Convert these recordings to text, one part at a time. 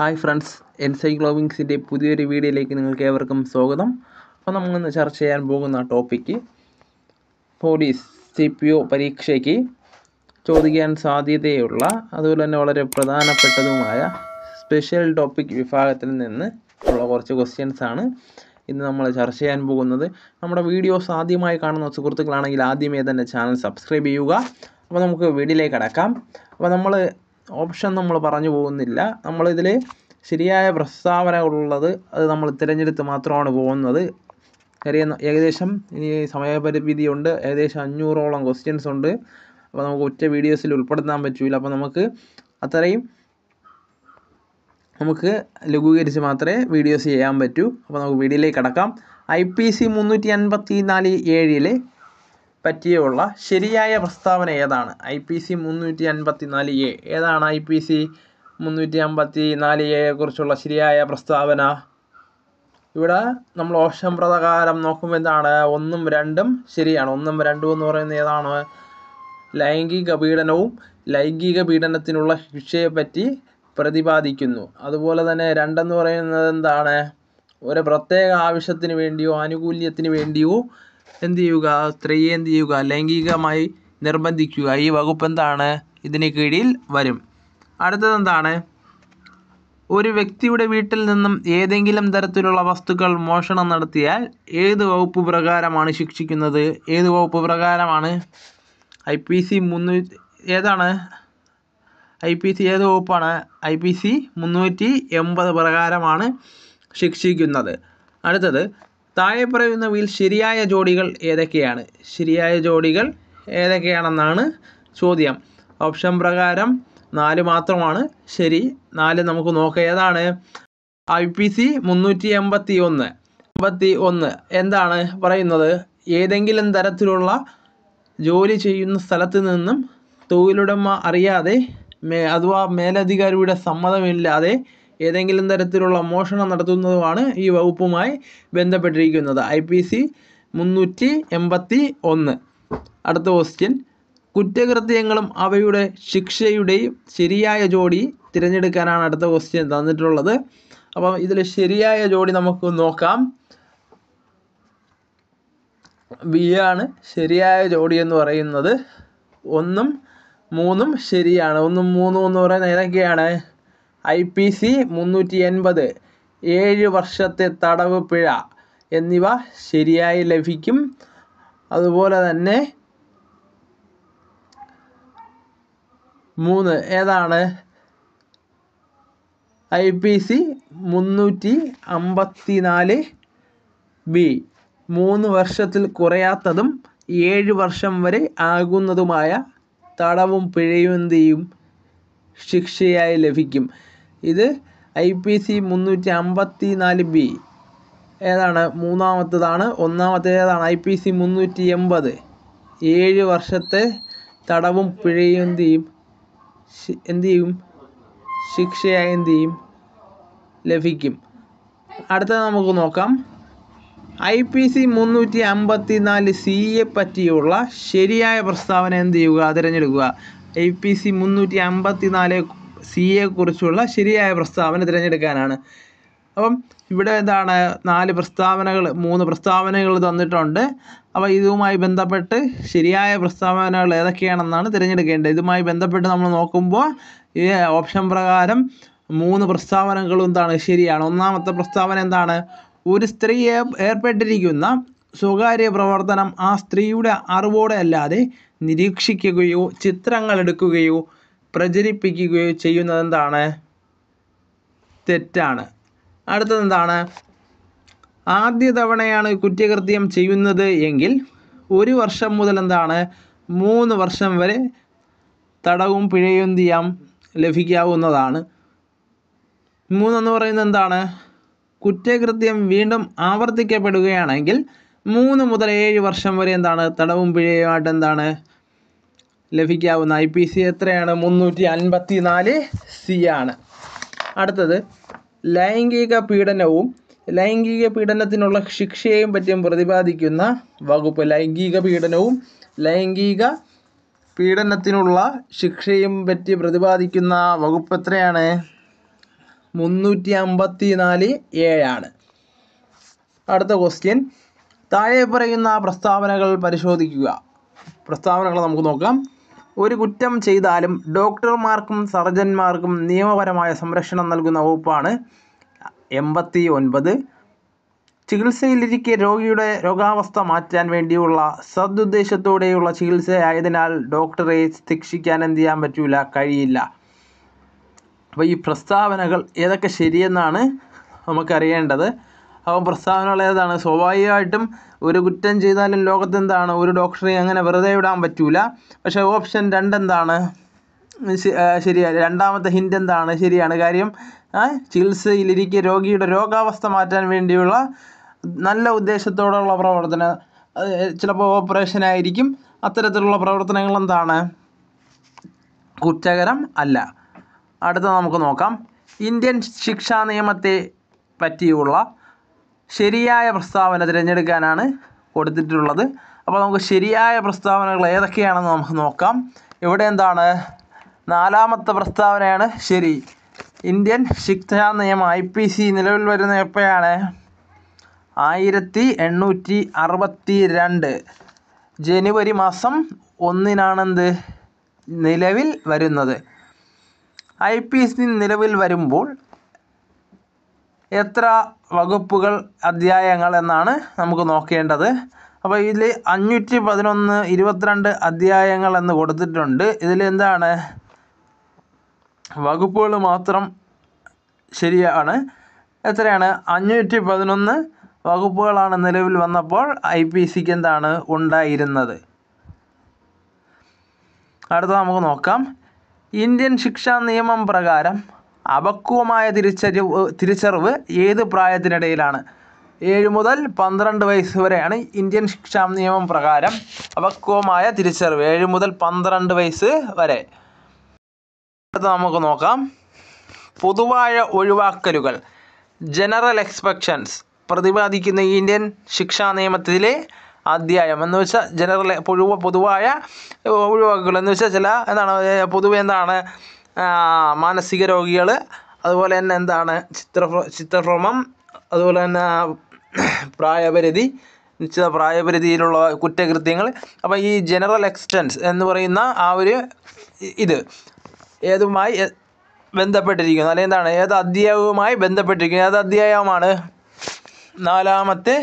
Hi friends ഗ്ലോവിങ്സിൻ്റെ പുതിയൊരു വീഡിയോയിലേക്ക് നിങ്ങൾക്ക് ഏവർക്കും സ്വാഗതം അപ്പോൾ നമ്മളിന്ന് ചർച്ച ചെയ്യാൻ പോകുന്ന topic police C P O പരീക്ഷയ്ക്ക് ചോദിക്കാൻ സാധ്യതയുള്ള അതുപോലെ തന്നെ വളരെ പ്രധാനപ്പെട്ടതുമായ സ്പെഷ്യൽ ടോപ്പിക് വിഭാഗത്തിൽ നിന്ന് ഉള്ള കുറച്ച് ക്വസ്റ്റ്യൻസ് ആണ് ഇന്ന് നമ്മൾ ചർച്ച ചെയ്യാൻ പോകുന്നത് നമ്മുടെ വീഡിയോസ് ആദ്യമായി കാണുന്ന സുഹൃത്തുക്കളാണെങ്കിൽ ആദ്യമേ തന്നെ ചാനൽ സബ്സ്ക്രൈബ് ചെയ്യുക അപ്പോൾ നമുക്ക് വീഡിയോയിലേക്ക് അടക്കാം അപ്പോൾ നമ്മൾ ഓപ്ഷൻ നമ്മൾ പറഞ്ഞു പോകുന്നില്ല നമ്മളിതിൽ ശരിയായ പ്രസ്താവന ഉള്ളത് അത് നമ്മൾ തിരഞ്ഞെടുത്ത് മാത്രമാണ് പോകുന്നത് അറിയുന്ന ഏകദേശം ഇനി ഉണ്ട് ഏകദേശം അഞ്ഞൂറോളം ക്വസ്റ്റ്യൻസ് ഉണ്ട് അപ്പോൾ നമുക്ക് ഒറ്റ വീഡിയോസിൽ ഉൾപ്പെടുത്താൻ പറ്റില്ല അപ്പോൾ നമുക്ക് അത്രയും നമുക്ക് ലഘൂകരിച്ച് മാത്രമേ വീഡിയോസ് ചെയ്യാൻ പറ്റൂ അപ്പോൾ നമുക്ക് വീഡിയോയിലേക്ക് കടക്കാം ഐ പി സി മുന്നൂറ്റി അൻപത്തി നാല് ഏഴിൽ പറ്റിയുള്ള ശരിയായ പ്രസ്താവന ഏതാണ് ഐ പി സി മുന്നൂറ്റി അൻപത്തി നാല് എ ഏതാണ് ഐ പി സി മുന്നൂറ്റി അമ്പത്തി നാല് എയെക്കുറിച്ചുള്ള ശരിയായ പ്രസ്താവന ഇവിടെ നമ്മൾ ഓപ്ഷൻ പ്രകാരം നോക്കുമ്പോൾ എന്താണ് ഒന്നും രണ്ടും ശരിയാണ് ഒന്നും രണ്ടും എന്ന് പറയുന്നത് ഏതാണ് ലൈംഗിക പീഡനവും ലൈംഗിക പീഡനത്തിനുള്ള പറ്റി പ്രതിപാദിക്കുന്നു അതുപോലെ തന്നെ രണ്ടെന്ന് പറയുന്നത് എന്താണ് ഒരു പ്രത്യേക ആവശ്യത്തിന് വേണ്ടിയോ ആനുകൂല്യത്തിന് വേണ്ടിയോ എന്ത് ചെയ്യുക സ്ത്രീയെ എന്ത് ചെയ്യുക ലൈംഗികമായി നിർബന്ധിക്കുക ഈ വകുപ്പ് എന്താണ് ഇതിന് കീഴിൽ വരും അടുത്തത് എന്താണ് ഒരു വ്യക്തിയുടെ വീട്ടിൽ നിന്നും ഏതെങ്കിലും തരത്തിലുള്ള വസ്തുക്കൾ മോഷണം നടത്തിയാൽ ഏത് വകുപ്പ് പ്രകാരമാണ് ശിക്ഷിക്കുന്നത് ഏത് വകുപ്പ് പ്രകാരമാണ് ഐ പി സി മുന്നൂറ്റി ഏതാണ് ഐ പി സി ഏത് വകുപ്പാണ് ഐ പി സി മുന്നൂറ്റി എൺപത് പ്രകാരമാണ് ശിക്ഷിക്കുന്നത് അടുത്തത് താഴെ പറയുന്നവയിൽ ശരിയായ ജോഡികൾ ഏതൊക്കെയാണ് ശരിയായ ജോഡികൾ ഏതൊക്കെയാണെന്നാണ് ചോദ്യം ഓപ്ഷൻ പ്രകാരം നാല് മാത്രമാണ് ശരി നാല് നമുക്ക് നോക്കാം ഏതാണ് ഐ പി സി മുന്നൂറ്റി എൺപത്തി ഒന്ന് എൺപത്തി ഒന്ന് എന്താണ് പറയുന്നത് ഏതെങ്കിലും തരത്തിലുള്ള ജോലി ചെയ്യുന്ന സ്ഥലത്ത് നിന്നും തൊഴിലുടമ അറിയാതെ മേ അഥവാ മേലധികാരിയുടെ സമ്മതമില്ലാതെ ഏതെങ്കിലും തരത്തിലുള്ള മോഷണം നടത്തുന്നതുമാണ് ഈ വകുപ്പുമായി ബന്ധപ്പെട്ടിരിക്കുന്നത് ഐ പി സി മുന്നൂറ്റി എൺപത്തി ഒന്ന് അടുത്ത ക്വസ്റ്റ്യൻ കുറ്റകൃത്യങ്ങളും അവയുടെ ശിക്ഷയുടെയും ശരിയായ ജോഡി തിരഞ്ഞെടുക്കാനാണ് അടുത്ത ക്വസ്റ്റ്യൻ തന്നിട്ടുള്ളത് അപ്പം ഇതിൽ ശരിയായ ജോഡി നമുക്ക് നോക്കാം ബി ആണ് ശരിയായ ജോഡി എന്ന് പറയുന്നത് ഒന്നും മൂന്നും ശരിയാണ് ഒന്നും മൂന്നും എന്ന് പറയുന്നത് ഏതൊക്കെയാണ് ഐ പി സി മുന്നൂറ്റി എൺപത് ഏഴ് വർഷത്തെ തടവ് പിഴ എന്നിവ ശരിയായി ലഭിക്കും അതുപോലെ തന്നെ മൂന്ന് ഏതാണ് ഐ പി സി മുന്നൂറ്റി അമ്പത്തി നാല് ബി മൂന്ന് വർഷത്തിൽ കുറയാത്തതും ഏഴ് വർഷം വരെ ആകുന്നതുമായ തടവും പിഴയും എന്ത് ചെയ്യും ശിക്ഷയായി ലഭിക്കും ഇത് ഐ പി സി മുന്നൂറ്റി അമ്പത്തി നാല് ബി ഏതാണ് മൂന്നാമത്തതാണ് ഒന്നാമത്തെ ഏതാണ് ഐ പി സി മുന്നൂറ്റി എൺപത് ഏഴ് വർഷത്തെ തടവും പിഴയും എന്ത് ചെയ്യും എന്ത് ചെയ്യും ശിക്ഷയായി എന്ത് ചെയ്യും ലഭിക്കും അടുത്തത് നമുക്ക് നോക്കാം ഐ പി സി മുന്നൂറ്റി അമ്പത്തി നാല് സിയെ പറ്റിയുള്ള ശരിയായ പ്രസ്താവന എന്ത് ചെയ്യുക തിരഞ്ഞെടുക്കുക ഐ പി സി മുന്നൂറ്റി അമ്പത്തി നാല് സി എയെക്കുറിച്ചുള്ള ശരിയായ പ്രസ്താവന തിരഞ്ഞെടുക്കാനാണ് അപ്പം ഇവിടെ എന്താണ് നാല് പ്രസ്താവനകൾ മൂന്ന് പ്രസ്താവനകൾ തന്നിട്ടുണ്ട് അപ്പോൾ ഇതുമായി ബന്ധപ്പെട്ട് ശരിയായ പ്രസ്താവനകൾ ഏതൊക്കെയാണെന്നാണ് തിരഞ്ഞെടുക്കേണ്ടത് ഇതുമായി ബന്ധപ്പെട്ട് നമ്മൾ നോക്കുമ്പോൾ ഈ ഓപ്ഷൻ പ്രകാരം മൂന്ന് പ്രസ്താവനകളും എന്താണ് ശരിയാണ് ഒന്നാമത്തെ പ്രസ്താവന എന്താണ് ഒരു സ്ത്രീ ഏർപ്പെട്ടിരിക്കുന്ന സ്വകാര്യ പ്രവർത്തനം ആ സ്ത്രീയുടെ അറിവോടെ അല്ലാതെ നിരീക്ഷിക്കുകയോ ചിത്രങ്ങൾ എടുക്കുകയോ പ്രചരിപ്പിക്കുകയോ ചെയ്യുന്നതെന്താണ് തെറ്റാണ് അടുത്തത് എന്താണ് ആദ്യ തവണയാണ് കുറ്റകൃത്യം ചെയ്യുന്നത് എങ്കിൽ ഒരു വർഷം മുതൽ എന്താണ് മൂന്ന് വർഷം വരെ തടവും പിഴയും ചെയ്യാം ലഭിക്കാവുന്നതാണ് മൂന്നെന്ന് പറയുന്നത് എന്താണ് കുറ്റകൃത്യം വീണ്ടും ആവർത്തിക്കപ്പെടുകയാണെങ്കിൽ മൂന്ന് മുതൽ ഏഴ് വർഷം വരെ എന്താണ് തടവും പിഴയുമായിട്ട് എന്താണ് ലഭിക്കാവുന്ന ഐ പി സി എത്രയാണ് മുന്നൂറ്റി അൻപത്തി നാല് സി ആണ് അടുത്തത് ലൈംഗിക പീഡനവും ലൈംഗിക പീഡനത്തിനുള്ള ശിക്ഷയെയും പറ്റിയും പ്രതിപാദിക്കുന്ന വകുപ്പ് ലൈംഗിക പീഡനവും ലൈംഗിക പീഡനത്തിനുള്ള ശിക്ഷയും പറ്റി പ്രതിപാദിക്കുന്ന വകുപ്പ് എത്രയാണ് മുന്നൂറ്റി അമ്പത്തി നാല് ഏഴാണ് അടുത്ത ക്വസ്റ്റ്യൻ താഴെ പറയുന്ന പ്രസ്താവനകൾ പരിശോധിക്കുക പ്രസ്താവനകൾ നമുക്ക് നോക്കാം ഒരു കുറ്റം ചെയ്താലും ഡോക്ടർമാർക്കും സർജൻമാർക്കും നിയമപരമായ സംരക്ഷണം നൽകുന്ന വകുപ്പാണ് എൺപത്തി ഒൻപത് ചികിത്സയിലിരിക്കെ രോഗിയുടെ രോഗാവസ്ഥ മാറ്റാൻ വേണ്ടിയുള്ള സദുദ്ദേശത്തോടെയുള്ള ചികിത്സയായതിനാൽ ഡോക്ടറെ ശിക്ഷിക്കാൻ എന്ത് ചെയ്യാൻ പറ്റില്ല കഴിയില്ല അപ്പോൾ ഈ പ്രസ്താവനകൾ ഏതൊക്കെ ശരിയെന്നാണ് നമുക്കറിയേണ്ടത് അപ്പം പ്രസ്താവനകൾ ഏതാണ് സ്വാഭാവികമായിട്ടും ഒരു കുറ്റം ചെയ്താലും ലോകത്തെന്താണ് ഒരു ഡോക്ടറെ അങ്ങനെ വെറുതെ വിടാൻ പറ്റില്ല പക്ഷേ ഓപ്ഷൻ രണ്ട് എന്താണ് ശരിയാണ് രണ്ടാമത്തെ ഹിൻ്റ് എന്താണ് ശരിയാണ് കാര്യം ചികിത്സയിലിരിക്കെ രോഗിയുടെ രോഗാവസ്ഥ മാറ്റാൻ വേണ്ടിയുള്ള നല്ല ഉദ്ദേശത്തോടുള്ള പ്രവർത്തനം ചിലപ്പോൾ ഓപ്പറേഷൻ ആയിരിക്കും അത്തരത്തിലുള്ള പ്രവർത്തനങ്ങൾ എന്താണ് കുറ്റകരം അല്ല അടുത്ത നമുക്ക് നോക്കാം ഇന്ത്യൻ ശിക്ഷാ നിയമത്തെ പറ്റിയുള്ള ശരിയായ പ്രസ്താവന തിരഞ്ഞെടുക്കാനാണ് കൊടുത്തിട്ടുള്ളത് അപ്പോൾ നമുക്ക് ശരിയായ പ്രസ്താവനകൾ ഏതൊക്കെയാണെന്ന് നമുക്ക് നോക്കാം ഇവിടെ എന്താണ് നാലാമത്തെ പ്രസ്താവനയാണ് ശരി ഇന്ത്യൻ ശിക്ഷാ നിയമം ഐ പി സി നിലവിൽ വരുന്ന എപ്പോഴാണ് ആയിരത്തി എണ്ണൂറ്റി അറുപത്തി രണ്ട് ജനുവരി മാസം ഒന്നിനാണെന്ത് നിലവിൽ വരുന്നത് ഐ പി സി നിലവിൽ വരുമ്പോൾ എത്ര വകുപ്പുകൾ അധ്യായങ്ങൾ എന്നാണ് നമുക്ക് നോക്കേണ്ടത് അപ്പോൾ ഇതിൽ അഞ്ഞൂറ്റി പതിനൊന്ന് ഇരുപത്തിരണ്ട് അധ്യായങ്ങൾ എന്ന് കൊടുത്തിട്ടുണ്ട് ഇതിൽ എന്താണ് വകുപ്പുകൾ മാത്രം ശരിയാണ് എത്രയാണ് അഞ്ഞൂറ്റി പതിനൊന്ന് വകുപ്പുകളാണ് നിലവിൽ വന്നപ്പോൾ ഐ പി സിക്ക് എന്താണ് ഉണ്ടായിരുന്നത് അടുത്ത നമുക്ക് നോക്കാം ഇന്ത്യൻ ശിക്ഷാ നിയമം പ്രകാരം അപക്വമായ തിരിച്ചറിവ് തിരിച്ചറിവ് ഏത് പ്രായത്തിനിടയിലാണ് ഏഴ് മുതൽ പന്ത്രണ്ട് വയസ്സ് വരെയാണ് ഇന്ത്യൻ ശിക്ഷാ നിയമം പ്രകാരം അപക്വമായ തിരിച്ചറിവ് ഏഴ് മുതൽ പന്ത്രണ്ട് വയസ്സ് വരെ അടുത്ത നമുക്ക് നോക്കാം പൊതുവായ ഒഴിവാക്കലുകൾ ജനറൽ എക്സ്പെക്ഷൻസ് പ്രതിപാദിക്കുന്ന ഇന്ത്യൻ ശിക്ഷാ നിയമത്തിലെ അധ്യായം എന്ന് വെച്ചാൽ ജനറൽ പൊഴുവ പൊതുവായ ഒഴിവാക്കുകൾ എന്ന് വെച്ചാൽ ചില എന്താണ് പൊതുവെ എന്താണ് മാനസിക രോഗികൾ അതുപോലെ തന്നെ എന്താണ് ചിത്ര ചിത്രഭ്രമം അതുപോലെ തന്നെ പ്രായപരിധി നിശ്ചിത പ്രായപരിധിയിലുള്ള കുറ്റകൃത്യങ്ങൾ അപ്പോൾ ഈ ജനറൽ എക്സ്റ്റൻസ് എന്ന് പറയുന്ന ആ ഒരു ഇത് ഏതുമായി ബന്ധപ്പെട്ടിരിക്കുന്നു അല്ലെങ്കിൽ എന്താണ് ഏത് അധ്യായവുമായി ബന്ധപ്പെട്ടിരിക്കുന്നു ഏത് അധ്യായമാണ് നാലാമത്തെ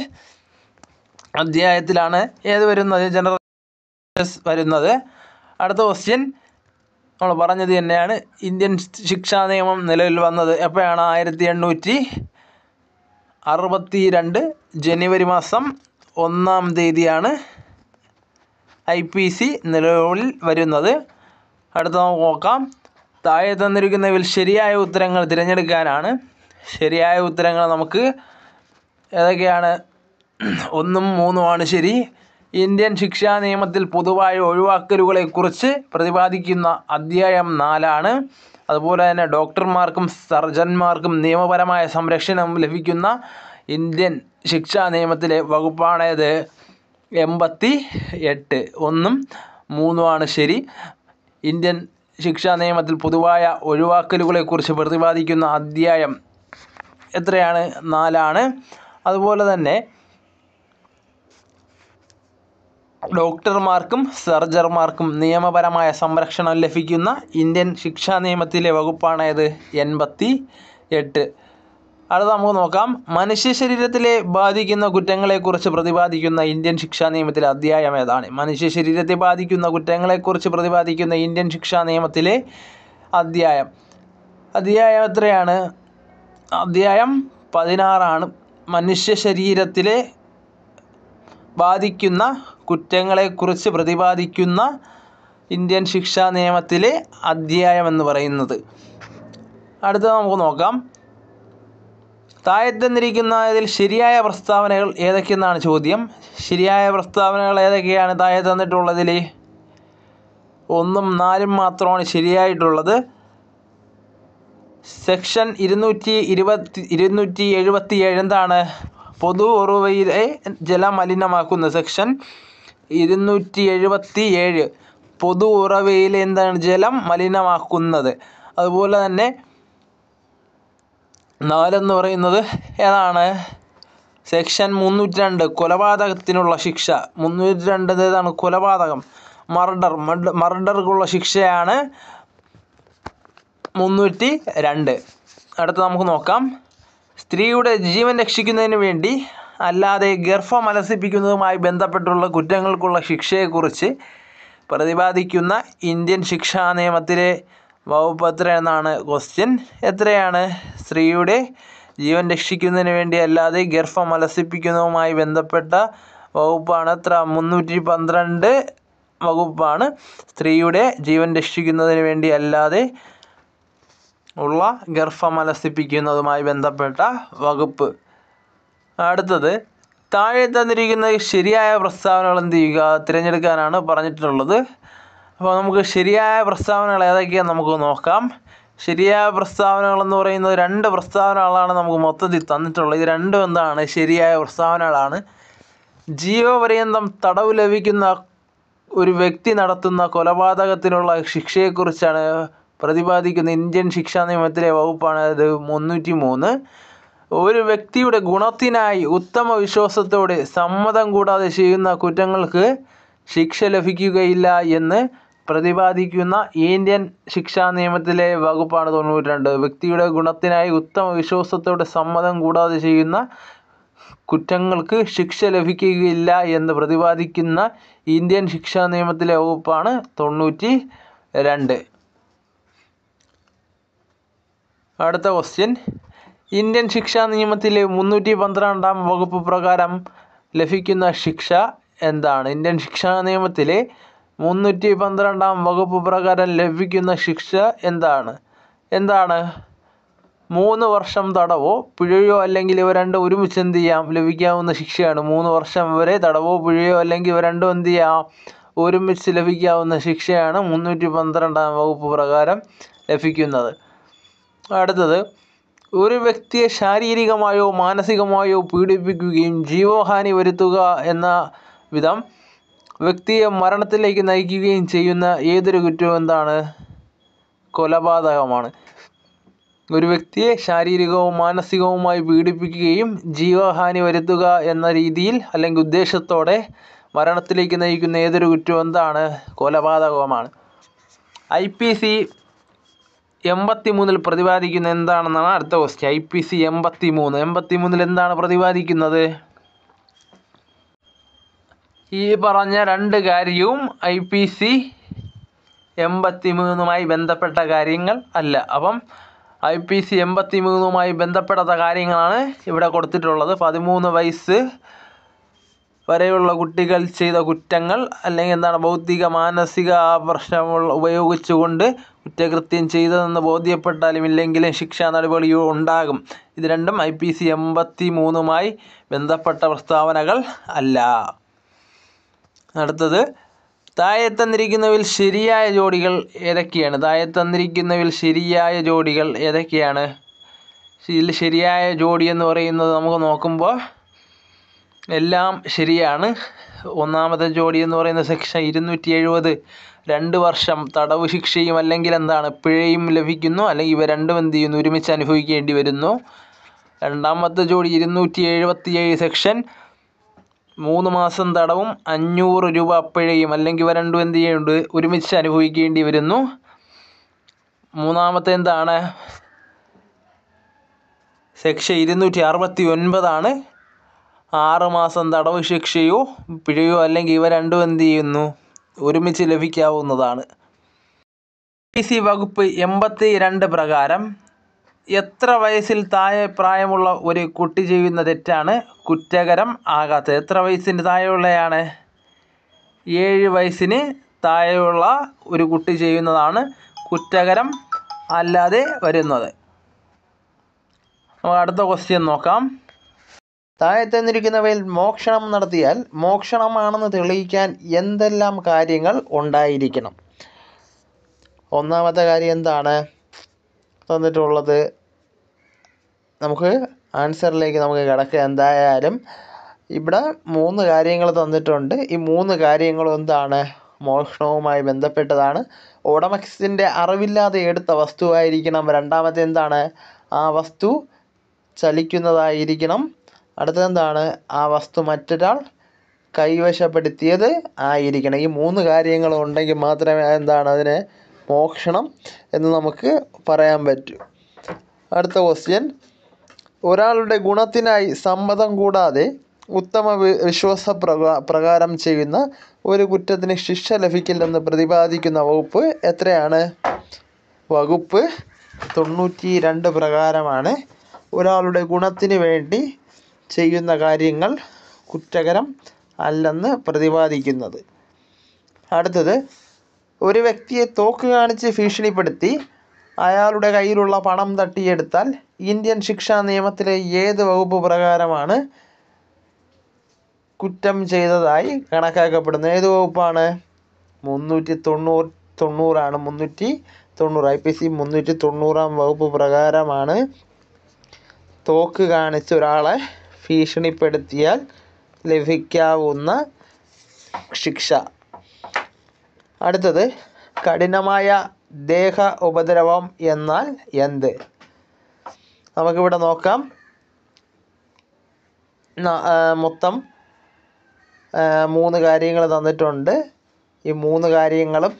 അധ്യായത്തിലാണ് ഏത് വരുന്നത് ജനറൽ വരുന്നത് അടുത്ത ക്വസ്റ്റ്യൻ നമ്മൾ പറഞ്ഞത് തന്നെയാണ് ഇന്ത്യൻ ശിക്ഷാ നിയമം നിലവിൽ വന്നത് എപ്പോഴാണ് ആയിരത്തി എണ്ണൂറ്റി അറുപത്തി രണ്ട് ജനുവരി മാസം ഒന്നാം തീയതിയാണ് ഐ പി സി നിലവിൽ വരുന്നത് അടുത്ത നമുക്ക് നോക്കാം താഴെ തന്നിരിക്കുന്നതിൽ ശരിയായ ഉത്തരങ്ങൾ തിരഞ്ഞെടുക്കാനാണ് ശരിയായ ഉത്തരങ്ങൾ നമുക്ക് ഏതൊക്കെയാണ് ഒന്നും മൂന്നുമാണ് ശരി ഇന്ത്യൻ ശിക്ഷാ നിയമത്തിൽ പൊതുവായ ഒഴിവാക്കലുകളെക്കുറിച്ച് പ്രതിപാദിക്കുന്ന അധ്യായം നാലാണ് അതുപോലെ തന്നെ ഡോക്ടർമാർക്കും സർജന്മാർക്കും നിയമപരമായ സംരക്ഷണം ലഭിക്കുന്ന ഇന്ത്യൻ ശിക്ഷാ നിയമത്തിലെ വകുപ്പാണേത് എൺപത്തി എട്ട് ഒന്നും മൂന്നുമാണ് ശരി ഇന്ത്യൻ ശിക്ഷാ നിയമത്തിൽ പൊതുവായ ഒഴിവാക്കലുകളെക്കുറിച്ച് പ്രതിപാദിക്കുന്ന അധ്യായം എത്രയാണ് നാലാണ് അതുപോലെ തന്നെ ഡോക്ടർമാർക്കും സർജർമാർക്കും നിയമപരമായ സംരക്ഷണം ലഭിക്കുന്ന ഇന്ത്യൻ ശിക്ഷാ നിയമത്തിലെ വകുപ്പാണ് ഏത് എൺപത്തി എട്ട് അടുത്ത നമുക്ക് നോക്കാം മനുഷ്യ ശരീരത്തിലെ ബാധിക്കുന്ന കുറ്റങ്ങളെക്കുറിച്ച് പ്രതിപാദിക്കുന്ന ഇന്ത്യൻ ശിക്ഷാ നിയമത്തിലെ അധ്യായം ഏതാണ് മനുഷ്യ ശരീരത്തെ ബാധിക്കുന്ന കുറ്റങ്ങളെക്കുറിച്ച് പ്രതിപാദിക്കുന്ന ഇന്ത്യൻ ശിക്ഷാ നിയമത്തിലെ അധ്യായം അധ്യായം എത്രയാണ് അധ്യായം പതിനാറാണ് മനുഷ്യ ശരീരത്തിലെ ബാധിക്കുന്ന കുറ്റങ്ങളെക്കുറിച്ച് പ്രതിപാദിക്കുന്ന ഇന്ത്യൻ ശിക്ഷാ നിയമത്തിലെ എന്ന് പറയുന്നത് അടുത്തത് നമുക്ക് നോക്കാം താഴെ തന്നിരിക്കുന്നതിൽ ശരിയായ പ്രസ്താവനകൾ ഏതൊക്കെയെന്നാണ് ചോദ്യം ശരിയായ പ്രസ്താവനകൾ ഏതൊക്കെയാണ് താഴെ തന്നിട്ടുള്ളതിൽ ഒന്നും നാലും മാത്രമാണ് ശരിയായിട്ടുള്ളത് സെക്ഷൻ ഇരുന്നൂറ്റി ഇരുപത്തി ഇരുന്നൂറ്റി എഴുപത്തി ഏഴ് എന്താണ് പൊതു ജലം ജലമലിനമാക്കുന്ന സെക്ഷൻ ഇരുന്നൂറ്റി എഴുപത്തി ഏഴ് പൊതു ഉറവയിൽ എന്താണ് ജലം മലിനമാക്കുന്നത് അതുപോലെ തന്നെ നാലെന്ന് പറയുന്നത് ഏതാണ് സെക്ഷൻ മുന്നൂറ്റി രണ്ട് കൊലപാതകത്തിനുള്ള ശിക്ഷ മുന്നൂറ്റി രണ്ട് ഏതാണ് കൊലപാതകം മർഡർ മർഡർക്കുള്ള ശിക്ഷയാണ് മുന്നൂറ്റി രണ്ട് അടുത്ത് നമുക്ക് നോക്കാം സ്ത്രീയുടെ ജീവൻ രക്ഷിക്കുന്നതിന് വേണ്ടി അല്ലാതെ ഗർഭമലസിപ്പിക്കുന്നതുമായി ബന്ധപ്പെട്ടുള്ള കുറ്റങ്ങൾക്കുള്ള ശിക്ഷയെക്കുറിച്ച് പ്രതിപാദിക്കുന്ന ഇന്ത്യൻ ശിക്ഷാ നിയമത്തിലെ വകുപ്പ് എത്ര എന്നാണ് ക്വസ്റ്റ്യൻ എത്രയാണ് സ്ത്രീയുടെ ജീവൻ രക്ഷിക്കുന്നതിന് വേണ്ടി അല്ലാതെ ഗർഭമലസിപ്പിക്കുന്നതുമായി ബന്ധപ്പെട്ട വകുപ്പാണ് എത്ര മുന്നൂറ്റി പന്ത്രണ്ട് വകുപ്പാണ് സ്ത്രീയുടെ ജീവൻ രക്ഷിക്കുന്നതിന് വേണ്ടി അല്ലാതെ ഉള്ള ഗർഭമലസിപ്പിക്കുന്നതുമായി ബന്ധപ്പെട്ട വകുപ്പ് അടുത്തത് താഴെ തന്നിരിക്കുന്ന ശരിയായ പ്രസ്താവനകൾ എന്ത് ചെയ്യുക തിരഞ്ഞെടുക്കാനാണ് പറഞ്ഞിട്ടുള്ളത് അപ്പോൾ നമുക്ക് ശരിയായ പ്രസ്താവനകൾ ഏതൊക്കെയാണെന്ന് നമുക്ക് നോക്കാം ശരിയായ പ്രസ്താവനകൾ എന്ന് പറയുന്നത് രണ്ട് പ്രസ്താവനകളാണ് നമുക്ക് മൊത്തത്തിൽ തന്നിട്ടുള്ളത് ഇത് രണ്ടും എന്താണ് ശരിയായ പ്രസ്താവനകളാണ് ജീവപര്യന്തം തടവ് ലഭിക്കുന്ന ഒരു വ്യക്തി നടത്തുന്ന കൊലപാതകത്തിനുള്ള ശിക്ഷയെക്കുറിച്ചാണ് പ്രതിപാദിക്കുന്ന ഇന്ത്യൻ ശിക്ഷാ നിയമത്തിലെ വകുപ്പാണ് അത് മുന്നൂറ്റി മൂന്ന് ഒരു വ്യക്തിയുടെ ഗുണത്തിനായി ഉത്തമ വിശ്വാസത്തോടെ സമ്മതം കൂടാതെ ചെയ്യുന്ന കുറ്റങ്ങൾക്ക് ശിക്ഷ ലഭിക്കുകയില്ല എന്ന് പ്രതിപാദിക്കുന്ന ഇന്ത്യൻ ശിക്ഷാ നിയമത്തിലെ വകുപ്പാണ് തൊണ്ണൂറ്റി രണ്ട് വ്യക്തിയുടെ ഗുണത്തിനായി ഉത്തമ വിശ്വാസത്തോടെ സമ്മതം കൂടാതെ ചെയ്യുന്ന കുറ്റങ്ങൾക്ക് ശിക്ഷ ലഭിക്കുകയില്ല എന്ന് പ്രതിപാദിക്കുന്ന ഇന്ത്യൻ ശിക്ഷാ നിയമത്തിലെ വകുപ്പാണ് തൊണ്ണൂറ്റി രണ്ട് അടുത്ത ക്വസ്റ്റ്യൻ ഇന്ത്യൻ ശിക്ഷാ നിയമത്തിലെ മുന്നൂറ്റി പന്ത്രണ്ടാം വകുപ്പ് പ്രകാരം ലഭിക്കുന്ന ശിക്ഷ എന്താണ് ഇന്ത്യൻ ശിക്ഷാ നിയമത്തിലെ മുന്നൂറ്റി പന്ത്രണ്ടാം വകുപ്പ് പ്രകാരം ലഭിക്കുന്ന ശിക്ഷ എന്താണ് എന്താണ് മൂന്ന് വർഷം തടവോ പിഴയോ അല്ലെങ്കിൽ ഇവ രണ്ടും ഒരുമിച്ച് എന്ത് ചെയ്യാം ലഭിക്കാവുന്ന ശിക്ഷയാണ് മൂന്ന് വർഷം വരെ തടവോ പിഴയോ അല്ലെങ്കിൽ ഇവ രണ്ടും എന്ത് ചെയ്യാം ഒരുമിച്ച് ലഭിക്കാവുന്ന ശിക്ഷയാണ് മുന്നൂറ്റി പന്ത്രണ്ടാം വകുപ്പ് പ്രകാരം ലഭിക്കുന്നത് അടുത്തത് ഒരു വ്യക്തിയെ ശാരീരികമായോ മാനസികമായോ പീഡിപ്പിക്കുകയും ജീവഹാനി വരുത്തുക എന്ന വിധം വ്യക്തിയെ മരണത്തിലേക്ക് നയിക്കുകയും ചെയ്യുന്ന ഏതൊരു കുറ്റവും എന്താണ് കൊലപാതകമാണ് ഒരു വ്യക്തിയെ ശാരീരികവും മാനസികവുമായി പീഡിപ്പിക്കുകയും ജീവഹാനി വരുത്തുക എന്ന രീതിയിൽ അല്ലെങ്കിൽ ഉദ്ദേശത്തോടെ മരണത്തിലേക്ക് നയിക്കുന്ന ഏതൊരു കുറ്റവും എന്താണ് കൊലപാതകമാണ് ഐ പി സി എൺപത്തിമൂന്നിൽ പ്രതിപാദിക്കുന്നത് എന്താണെന്നാണ് അടുത്ത ക്വസ്റ്റ്യൻ ഐ പി സി എൺപത്തി മൂന്ന് എൺപത്തി മൂന്നിൽ എന്താണ് പ്രതിപാദിക്കുന്നത് ഈ പറഞ്ഞ രണ്ട് കാര്യവും ഐ പി സി എൺപത്തി മൂന്നുമായി ബന്ധപ്പെട്ട കാര്യങ്ങൾ അല്ല അപ്പം ഐ പി സി എൺപത്തി മൂന്നുമായി ബന്ധപ്പെടാത്ത കാര്യങ്ങളാണ് ഇവിടെ കൊടുത്തിട്ടുള്ളത് പതിമൂന്ന് വയസ്സ് വരെയുള്ള കുട്ടികൾ ചെയ്ത കുറ്റങ്ങൾ അല്ലെങ്കിൽ എന്താണ് ഭൗതിക മാനസിക പ്രശ്നങ്ങൾ ഉപയോഗിച്ചുകൊണ്ട് കുറ്റകൃത്യം ചെയ്തതെന്ന് ബോധ്യപ്പെട്ടാലും ഇല്ലെങ്കിലും ശിക്ഷാ നടപടി ഉണ്ടാകും ഇത് രണ്ടും ഐ പി സി എൺപത്തി മൂന്നുമായി ബന്ധപ്പെട്ട പ്രസ്താവനകൾ അല്ല അടുത്തത് താഴെ തന്നിരിക്കുന്നവയിൽ ശരിയായ ജോഡികൾ ഏതൊക്കെയാണ് താഴെ തന്നിരിക്കുന്നവയിൽ ശരിയായ ജോഡികൾ ഏതൊക്കെയാണ് ഇതിൽ ശരിയായ ജോഡി എന്ന് പറയുന്നത് നമുക്ക് നോക്കുമ്പോൾ എല്ലാം ശരിയാണ് ഒന്നാമത്തെ ജോഡി എന്ന് പറയുന്ന സെക്ഷൻ ഇരുന്നൂറ്റി എഴുപത് രണ്ട് വർഷം തടവ് ശിക്ഷയും അല്ലെങ്കിൽ എന്താണ് പിഴയും ലഭിക്കുന്നു അല്ലെങ്കിൽ ഇവ രണ്ടും എന്ത് ചെയ്യുന്നു ഒരുമിച്ച് അനുഭവിക്കേണ്ടി വരുന്നു രണ്ടാമത്തെ ജോഡി ഇരുന്നൂറ്റി എഴുപത്തി ഏഴ് സെക്ഷൻ മൂന്ന് മാസം തടവും അഞ്ഞൂറ് രൂപ പിഴയും അല്ലെങ്കിൽ ഇവ രണ്ടും എന്ത് ചെയ്യുന്നുണ്ട് ഒരുമിച്ച് അനുഭവിക്കേണ്ടി വരുന്നു മൂന്നാമത്തെ എന്താണ് സെക്ഷൻ ഇരുന്നൂറ്റി അറുപത്തി ഒൻപതാണ് ആറ് മാസം തടവ് ശിക്ഷയോ പിഴയോ അല്ലെങ്കിൽ ഇവ രണ്ടും എന്ത് ചെയ്യുന്നു ഒരുമിച്ച് ലഭിക്കാവുന്നതാണ് പി സി വകുപ്പ് എൺപത്തി രണ്ട് പ്രകാരം എത്ര വയസ്സിൽ താഴെ പ്രായമുള്ള ഒരു കുട്ടി ചെയ്യുന്ന തെറ്റാണ് കുറ്റകരം ആകാത്തത് എത്ര വയസ്സിന് താഴെയുള്ളയാണ് ഏഴ് വയസ്സിന് താഴെയുള്ള ഒരു കുട്ടി ചെയ്യുന്നതാണ് കുറ്റകരം അല്ലാതെ വരുന്നത് അടുത്ത ക്വസ്റ്റ്യൻ നോക്കാം താഴെ തന്നിരിക്കുന്നവയിൽ മോക്ഷണം നടത്തിയാൽ മോക്ഷണമാണെന്ന് തെളിയിക്കാൻ എന്തെല്ലാം കാര്യങ്ങൾ ഉണ്ടായിരിക്കണം ഒന്നാമത്തെ കാര്യം എന്താണ് തന്നിട്ടുള്ളത് നമുക്ക് ആൻസറിലേക്ക് നമുക്ക് കിടക്കുക എന്തായാലും ഇവിടെ മൂന്ന് കാര്യങ്ങൾ തന്നിട്ടുണ്ട് ഈ മൂന്ന് കാര്യങ്ങളും എന്താണ് മോഷണവുമായി ബന്ധപ്പെട്ടതാണ് ഓടമക്സിൻ്റെ അറിവില്ലാതെ എടുത്ത വസ്തുവായിരിക്കണം രണ്ടാമത്തെ എന്താണ് ആ വസ്തു ചലിക്കുന്നതായിരിക്കണം അടുത്തതെന്താണ് ആ വസ്തു മറ്റൊരാൾ കൈവശപ്പെടുത്തിയത് ആയിരിക്കണം ഈ മൂന്ന് കാര്യങ്ങൾ ഉണ്ടെങ്കിൽ മാത്രമേ എന്താണ് അതിനെ മോക്ഷണം എന്ന് നമുക്ക് പറയാൻ പറ്റൂ അടുത്ത ക്വസ്റ്റ്യൻ ഒരാളുടെ ഗുണത്തിനായി സമ്മതം കൂടാതെ ഉത്തമ വിശ്വാസ പ്രകാ പ്രകാരം ചെയ്യുന്ന ഒരു കുറ്റത്തിന് ശിക്ഷ ലഭിക്കില്ലെന്ന് പ്രതിപാദിക്കുന്ന വകുപ്പ് എത്രയാണ് വകുപ്പ് തൊണ്ണൂറ്റി രണ്ട് പ്രകാരമാണ് ഒരാളുടെ ഗുണത്തിന് വേണ്ടി ചെയ്യുന്ന കാര്യങ്ങൾ കുറ്റകരം അല്ലെന്ന് പ്രതിപാദിക്കുന്നത് അടുത്തത് ഒരു വ്യക്തിയെ തോക്ക് കാണിച്ച് ഭീഷണിപ്പെടുത്തി അയാളുടെ കയ്യിലുള്ള പണം തട്ടിയെടുത്താൽ ഇന്ത്യൻ ശിക്ഷാ നിയമത്തിലെ ഏത് വകുപ്പ് പ്രകാരമാണ് കുറ്റം ചെയ്തതായി കണക്കാക്കപ്പെടുന്നത് ഏത് വകുപ്പാണ് മുന്നൂറ്റി തൊണ്ണൂറ് തൊണ്ണൂറാണ് മുന്നൂറ്റി തൊണ്ണൂറ് ഐ പി സി മുന്നൂറ്റി തൊണ്ണൂറാം വകുപ്പ് പ്രകാരമാണ് തോക്ക് കാണിച്ച് ഒരാളെ ഭീഷണിപ്പെടുത്തിയാൽ ലഭിക്കാവുന്ന ശിക്ഷ അടുത്തത് കഠിനമായ ദേഹ ഉപദ്രവം എന്നാൽ എന്ത് നമുക്കിവിടെ നോക്കാം മൊത്തം മൂന്ന് കാര്യങ്ങൾ തന്നിട്ടുണ്ട് ഈ മൂന്ന് കാര്യങ്ങളും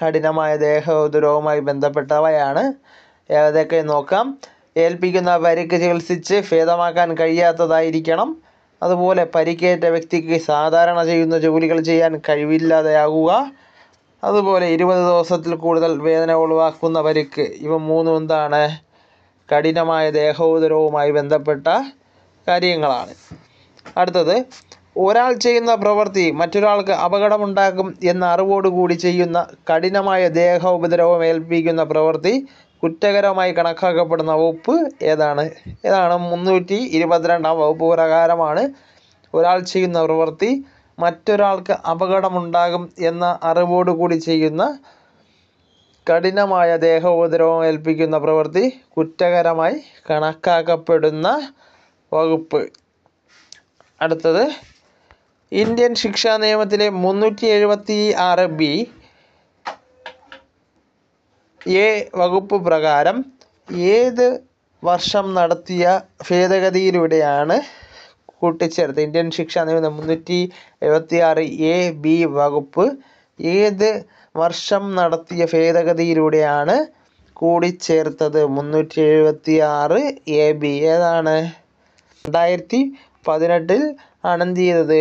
കഠിനമായ ദേഹ ഉപദ്രവവുമായി ബന്ധപ്പെട്ടവയാണ് ഏതൊക്കെ നോക്കാം ഏൽപ്പിക്കുന്ന പരിക്ക് ചികിത്സിച്ച് ഭേദമാക്കാൻ കഴിയാത്തതായിരിക്കണം അതുപോലെ പരിക്കേറ്റ വ്യക്തിക്ക് സാധാരണ ചെയ്യുന്ന ജോലികൾ ചെയ്യാൻ കഴിവില്ലാതെയാകുക അതുപോലെ ഇരുപത് ദിവസത്തിൽ കൂടുതൽ വേദന ഉളവാക്കുന്ന പരിക്ക് ഇവ മൂന്നും എന്താണ് കഠിനമായ ദേഹോദരവുമായി ബന്ധപ്പെട്ട കാര്യങ്ങളാണ് അടുത്തത് ഒരാൾ ചെയ്യുന്ന പ്രവൃത്തി മറ്റൊരാൾക്ക് അപകടമുണ്ടാക്കും എന്ന അറിവോടുകൂടി ചെയ്യുന്ന കഠിനമായ ദേഹോപദ്രവം ഏൽപ്പിക്കുന്ന പ്രവൃത്തി കുറ്റകരമായി കണക്കാക്കപ്പെടുന്ന വകുപ്പ് ഏതാണ് ഏതാണ് മുന്നൂറ്റി ഇരുപത്തിരണ്ടാം വകുപ്പ് പ്രകാരമാണ് ഒരാൾ ചെയ്യുന്ന പ്രവൃത്തി മറ്റൊരാൾക്ക് അപകടമുണ്ടാകും എന്ന അറിവോടുകൂടി ചെയ്യുന്ന കഠിനമായ ഉപദ്രവം ഏൽപ്പിക്കുന്ന പ്രവൃത്തി കുറ്റകരമായി കണക്കാക്കപ്പെടുന്ന വകുപ്പ് അടുത്തത് ഇന്ത്യൻ ശിക്ഷാ നിയമത്തിലെ മുന്നൂറ്റി എഴുപത്തി ആറ് ബി എ വകുപ്പ് പ്രകാരം ഏത് വർഷം നടത്തിയ ഭേദഗതിയിലൂടെയാണ് കൂട്ടിച്ചേർത്ത് ഇന്ത്യൻ ശിക്ഷാ നിയമം മുന്നൂറ്റി എഴുപത്തി ആറ് എ ബി വകുപ്പ് ഏത് വർഷം നടത്തിയ ഭേദഗതിയിലൂടെയാണ് കൂടിച്ചേർത്തത് മുന്നൂറ്റി എഴുപത്തി ആറ് എ ബി ഏതാണ് രണ്ടായിരത്തി പതിനെട്ടിൽ ആണ് എന്ത് ചെയ്തത്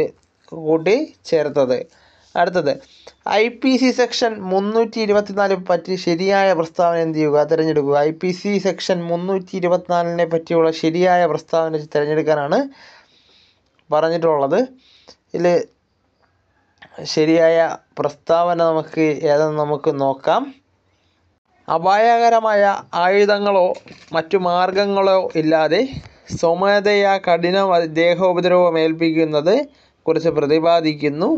കൂട്ടി ചേർത്തത് അടുത്തത് ഐ പി സി സെക്ഷൻ മുന്നൂറ്റി ഇരുപത്തിനാല് പറ്റി ശരിയായ പ്രസ്താവന എന്ത് ചെയ്യുക തിരഞ്ഞെടുക്കുക ഐ പി സി സെക്ഷൻ മുന്നൂറ്റി ഇരുപത്തിനാലിനെ പറ്റിയുള്ള ശരിയായ പ്രസ്താവന തിരഞ്ഞെടുക്കാനാണ് പറഞ്ഞിട്ടുള്ളത് ഇതിൽ ശരിയായ പ്രസ്താവന നമുക്ക് ഏതെന്ന് നമുക്ക് നോക്കാം അപായകരമായ ആയുധങ്ങളോ മറ്റു മാർഗങ്ങളോ ഇല്ലാതെ സ്വമേധയാ കഠിന ദേഹോപദ്രവം ഏൽപ്പിക്കുന്നത് കുറിച്ച് പ്രതിപാദിക്കുന്നു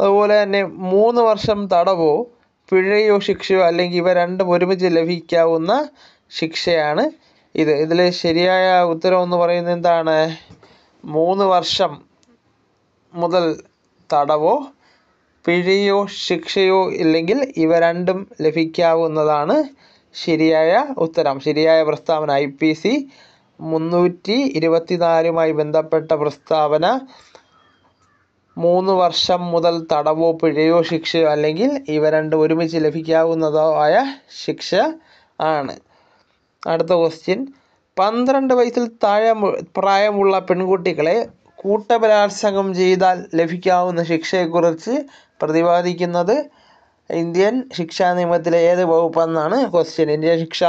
അതുപോലെ തന്നെ മൂന്ന് വർഷം തടവോ പിഴയോ ശിക്ഷയോ അല്ലെങ്കിൽ ഇവ രണ്ടും ഒരുമിച്ച് ലഭിക്കാവുന്ന ശിക്ഷയാണ് ഇത് ഇതിൽ ശരിയായ ഉത്തരം എന്ന് പറയുന്നത് എന്താണ് മൂന്ന് വർഷം മുതൽ തടവോ പിഴയോ ശിക്ഷയോ ഇല്ലെങ്കിൽ ഇവ രണ്ടും ലഭിക്കാവുന്നതാണ് ശരിയായ ഉത്തരം ശരിയായ പ്രസ്താവന ഐ പി സി മുന്നൂറ്റി നാലുമായി ബന്ധപ്പെട്ട പ്രസ്താവന മൂന്ന് വർഷം മുതൽ തടവോ പിഴയോ ശിക്ഷയോ അല്ലെങ്കിൽ ഇവ രണ്ടും ഒരുമിച്ച് ലഭിക്കാവുന്നതോ ആയ ശിക്ഷ ആണ് അടുത്ത ക്വസ്റ്റ്യൻ പന്ത്രണ്ട് വയസ്സിൽ താഴെ പ്രായമുള്ള പെൺകുട്ടികളെ കൂട്ടബലാത്സംഗം ചെയ്താൽ ലഭിക്കാവുന്ന ശിക്ഷയെക്കുറിച്ച് പ്രതിപാദിക്കുന്നത് ഇന്ത്യൻ ശിക്ഷാ നിയമത്തിലെ ഏത് വകുപ്പെന്നാണ് ക്വസ്റ്റ്യൻ ഇന്ത്യൻ ശിക്ഷ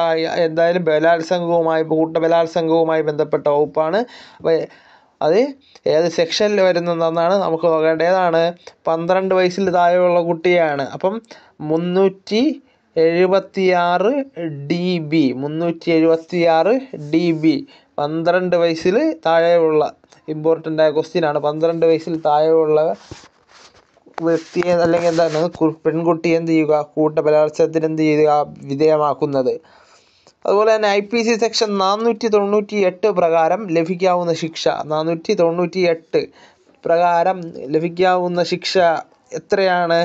എന്തായാലും ബലാത്സംഗവുമായി കൂട്ടബലാത്സംഗവുമായി ബന്ധപ്പെട്ട വകുപ്പാണ് അപ്പോൾ അത് ഏത് സെക്ഷനിൽ വരുന്നതെന്നാണ് നമുക്ക് നോക്കേണ്ടതാണ് പന്ത്രണ്ട് വയസ്സിൽ താഴെയുള്ള കുട്ടിയാണ് അപ്പം മുന്നൂറ്റി എഴുപത്തിയാറ് ഡി ബി മുന്നൂറ്റി എഴുപത്തിയാറ് ഡി ബി പന്ത്രണ്ട് വയസ്സിൽ താഴെയുള്ള ഇമ്പോർട്ടൻ്റ് ആയ ക്വസ്റ്റ്യനാണ് പന്ത്രണ്ട് വയസ്സിൽ താഴെയുള്ള വ്യക്തിയെ അല്ലെങ്കിൽ എന്താണ് പെൺകുട്ടി എന്ത് ചെയ്യുക കൂട്ടബലാത്സംഗത്തിന് എന്ത് ചെയ്യുക വിധേയമാക്കുന്നത് അതുപോലെ തന്നെ ഐ പി സി സെക്ഷൻ നാനൂറ്റി തൊണ്ണൂറ്റി എട്ട് പ്രകാരം ലഭിക്കാവുന്ന ശിക്ഷ നാനൂറ്റി തൊണ്ണൂറ്റി എട്ട് പ്രകാരം ലഭിക്കാവുന്ന ശിക്ഷ എത്രയാണ്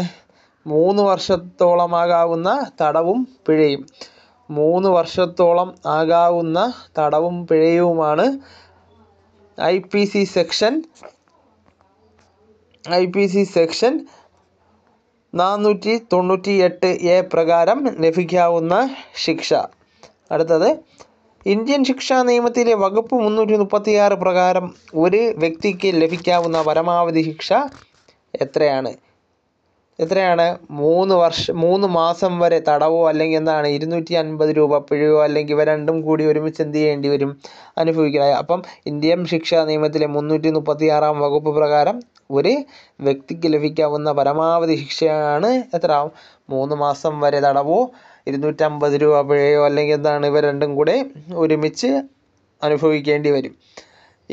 മൂന്ന് വർഷത്തോളമാകാവുന്ന തടവും പിഴയും മൂന്ന് വർഷത്തോളം ആകാവുന്ന തടവും പിഴയുമാണ് I P C section I P C section നാനൂറ്റി തൊണ്ണൂറ്റി എട്ട് എ പ്രകാരം ലഭിക്കാവുന്ന ശിക്ഷ അടുത്തത് ഇന്ത്യൻ ശിക്ഷാ നിയമത്തിലെ വകുപ്പ് മുന്നൂറ്റി മുപ്പത്തിയാറ് പ്രകാരം ഒരു വ്യക്തിക്ക് ലഭിക്കാവുന്ന പരമാവധി ശിക്ഷ എത്രയാണ് എത്രയാണ് മൂന്ന് വർഷം മൂന്ന് മാസം വരെ തടവോ അല്ലെങ്കിൽ എന്താണ് ഇരുന്നൂറ്റി അൻപത് രൂപ പിഴയോ അല്ലെങ്കിൽ ഇവ രണ്ടും കൂടി ഒരുമിച്ച് എന്ത് ചെയ്യേണ്ടി വരും അനുഭവിക്കണം അപ്പം ഇന്ത്യൻ ശിക്ഷാ നിയമത്തിലെ മുന്നൂറ്റി മുപ്പത്തി ആറാം വകുപ്പ് പ്രകാരം ഒരു വ്യക്തിക്ക് ലഭിക്കാവുന്ന പരമാവധി ശിക്ഷയാണ് എത്ര മൂന്ന് മാസം വരെ തടവോ ഇരുന്നൂറ്റമ്പത് രൂപ പിഴയോ അല്ലെങ്കിൽ എന്താണ് ഇവ രണ്ടും കൂടെ ഒരുമിച്ച് അനുഭവിക്കേണ്ടി വരും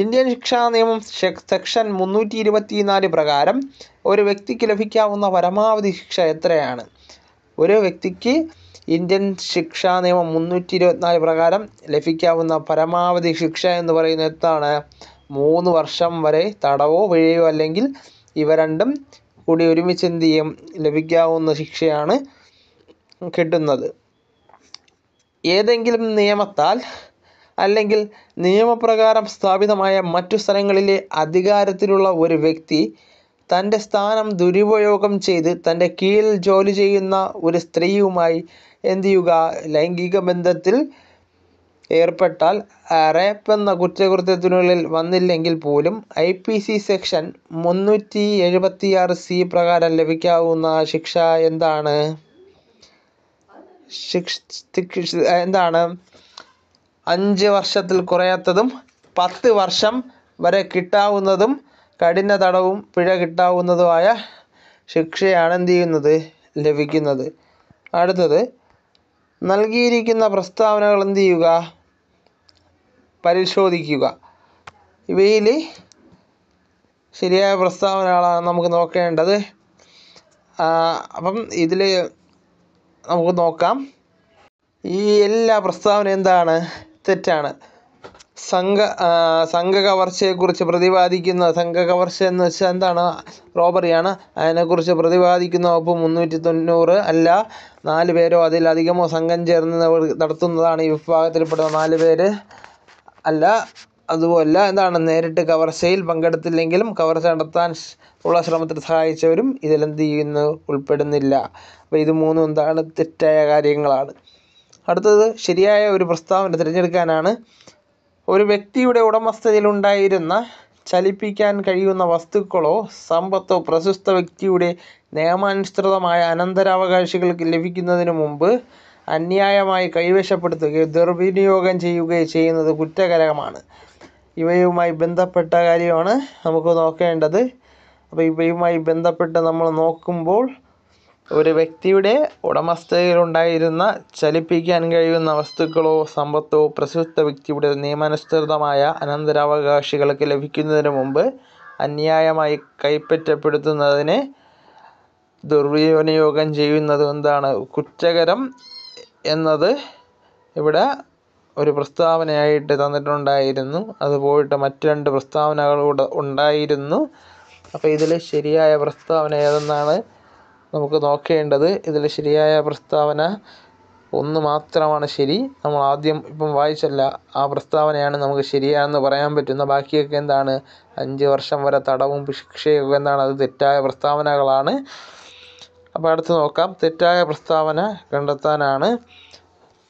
ഇന്ത്യൻ ശിക്ഷാ നിയമം സെക്ഷൻ മുന്നൂറ്റി ഇരുപത്തിനാല് പ്രകാരം ഒരു വ്യക്തിക്ക് ലഭിക്കാവുന്ന പരമാവധി ശിക്ഷ എത്രയാണ് ഒരു വ്യക്തിക്ക് ഇന്ത്യൻ ശിക്ഷാ നിയമം മുന്നൂറ്റി ഇരുപത്തിനാല് പ്രകാരം ലഭിക്കാവുന്ന പരമാവധി ശിക്ഷ എന്ന് പറയുന്നത് എന്താണ് മൂന്ന് വർഷം വരെ തടവോ പിഴയോ അല്ലെങ്കിൽ ഇവ രണ്ടും കൂടി ഒരുമിച്ച് എന്ത് ചെയ്യും ലഭിക്കാവുന്ന ശിക്ഷയാണ് കിട്ടുന്നത് ഏതെങ്കിലും നിയമത്താൽ അല്ലെങ്കിൽ നിയമപ്രകാരം സ്ഥാപിതമായ മറ്റു സ്ഥലങ്ങളിലെ അധികാരത്തിലുള്ള ഒരു വ്യക്തി തൻ്റെ സ്ഥാനം ദുരുപയോഗം ചെയ്ത് തൻ്റെ കീഴിൽ ജോലി ചെയ്യുന്ന ഒരു സ്ത്രീയുമായി എന്ത് ചെയ്യുക ലൈംഗിക ബന്ധത്തിൽ ഏർപ്പെട്ടാൽ റേപ്പ് എന്ന കുറ്റകൃത്യത്തിനുള്ളിൽ വന്നില്ലെങ്കിൽ പോലും ഐ പി സി സെക്ഷൻ മുന്നൂറ്റി എഴുപത്തിയാറ് സി പ്രകാരം ലഭിക്കാവുന്ന ശിക്ഷ എന്താണ് ശിക്ഷിക്ഷിച്ച് uh, എന്താണ് അഞ്ച് വർഷത്തിൽ കുറയാത്തതും പത്ത് വർഷം വരെ കിട്ടാവുന്നതും കഠിന തടവും പിഴ കിട്ടാവുന്നതുമായ ശിക്ഷയാണ് എന്ത് ചെയ്യുന്നത് ലഭിക്കുന്നത് അടുത്തത് നൽകിയിരിക്കുന്ന പ്രസ്താവനകൾ എന്ത് ചെയ്യുക പരിശോധിക്കുക ഇവയിൽ ശരിയായ പ്രസ്താവനകളാണ് നമുക്ക് നോക്കേണ്ടത് അപ്പം ഇതിൽ നമുക്ക് നോക്കാം ഈ എല്ലാ പ്രസ്താവന എന്താണ് തെറ്റാണ് സംഘ സംഘകവർച്ചയെക്കുറിച്ച് പ്രതിപാദിക്കുന്ന സംഘകവർച്ച എന്ന് വെച്ചാൽ എന്താണ് റോബറിയാണ് അതിനെക്കുറിച്ച് പ്രതിപാദിക്കുന്ന വകുപ്പ് മുന്നൂറ്റി തൊണ്ണൂറ് അല്ല നാല് പേരോ അതിലധികമോ സംഘം ചേർന്ന് നടത്തുന്നതാണ് ഈ വിഭാഗത്തിൽപ്പെടുന്ന നാല് പേര് അല്ല അതുപോലല്ല എന്താണ് നേരിട്ട് കവർച്ചയിൽ പങ്കെടുത്തില്ലെങ്കിലും കവർച്ച നടത്താൻ ഉള്ള ശ്രമത്തിൽ സഹായിച്ചവരും ഇതിലെന്ത് ചെയ്യുന്നു ഉൾപ്പെടുന്നില്ല അപ്പോൾ ഇത് മൂന്നും എന്താണ് തെറ്റായ കാര്യങ്ങളാണ് അടുത്തത് ശരിയായ ഒരു പ്രസ്താവന തിരഞ്ഞെടുക്കാനാണ് ഒരു വ്യക്തിയുടെ ഉടമസ്ഥതയിലുണ്ടായിരുന്ന ചലിപ്പിക്കാൻ കഴിയുന്ന വസ്തുക്കളോ സമ്പത്തോ പ്രശസ്ത വ്യക്തിയുടെ നിയമാനുസൃതമായ അനന്തരാവകാശികൾക്ക് ലഭിക്കുന്നതിന് മുമ്പ് അന്യായമായി കൈവശപ്പെടുത്തുകയോ ദുർവിനിയോഗം ചെയ്യുകയോ ചെയ്യുന്നത് കുറ്റകരമാണ് ഇവയുമായി ബന്ധപ്പെട്ട കാര്യമാണ് നമുക്ക് നോക്കേണ്ടത് അപ്പോൾ ഇവയുമായി ബന്ധപ്പെട്ട് നമ്മൾ നോക്കുമ്പോൾ ഒരു വ്യക്തിയുടെ ഉടമസ്ഥതയിലുണ്ടായിരുന്ന ചലിപ്പിക്കാൻ കഴിയുന്ന വസ്തുക്കളോ സമ്പത്തോ പ്രശസ്ത വ്യക്തിയുടെ നിയമാനുസൃതമായ അനന്തരാവകാശികൾക്ക് ലഭിക്കുന്നതിന് മുമ്പ് അന്യായമായി കൈപ്പറ്റപ്പെടുത്തുന്നതിന് ദുർവിനിയോഗം ചെയ്യുന്നത് എന്താണ് കുറ്റകരം എന്നത് ഇവിടെ ഒരു പ്രസ്താവനയായിട്ട് തന്നിട്ടുണ്ടായിരുന്നു അതുപോയിട്ട് മറ്റു രണ്ട് പ്രസ്താവനകൾ കൂടെ ഉണ്ടായിരുന്നു അപ്പോൾ ഇതിൽ ശരിയായ പ്രസ്താവന ഏതെന്നാണ് നമുക്ക് നോക്കേണ്ടത് ഇതിൽ ശരിയായ പ്രസ്താവന ഒന്ന് മാത്രമാണ് ശരി നമ്മൾ ആദ്യം ഇപ്പം വായിച്ചല്ല ആ പ്രസ്താവനയാണ് നമുക്ക് ശരിയാണെന്ന് പറയാൻ പറ്റുന്ന ബാക്കിയൊക്കെ എന്താണ് അഞ്ച് വർഷം വരെ തടവും ശിക്ഷയൊക്കെ എന്താണ് അത് തെറ്റായ പ്രസ്താവനകളാണ് അപ്പോൾ അടുത്ത് നോക്കാം തെറ്റായ പ്രസ്താവന കണ്ടെത്താനാണ്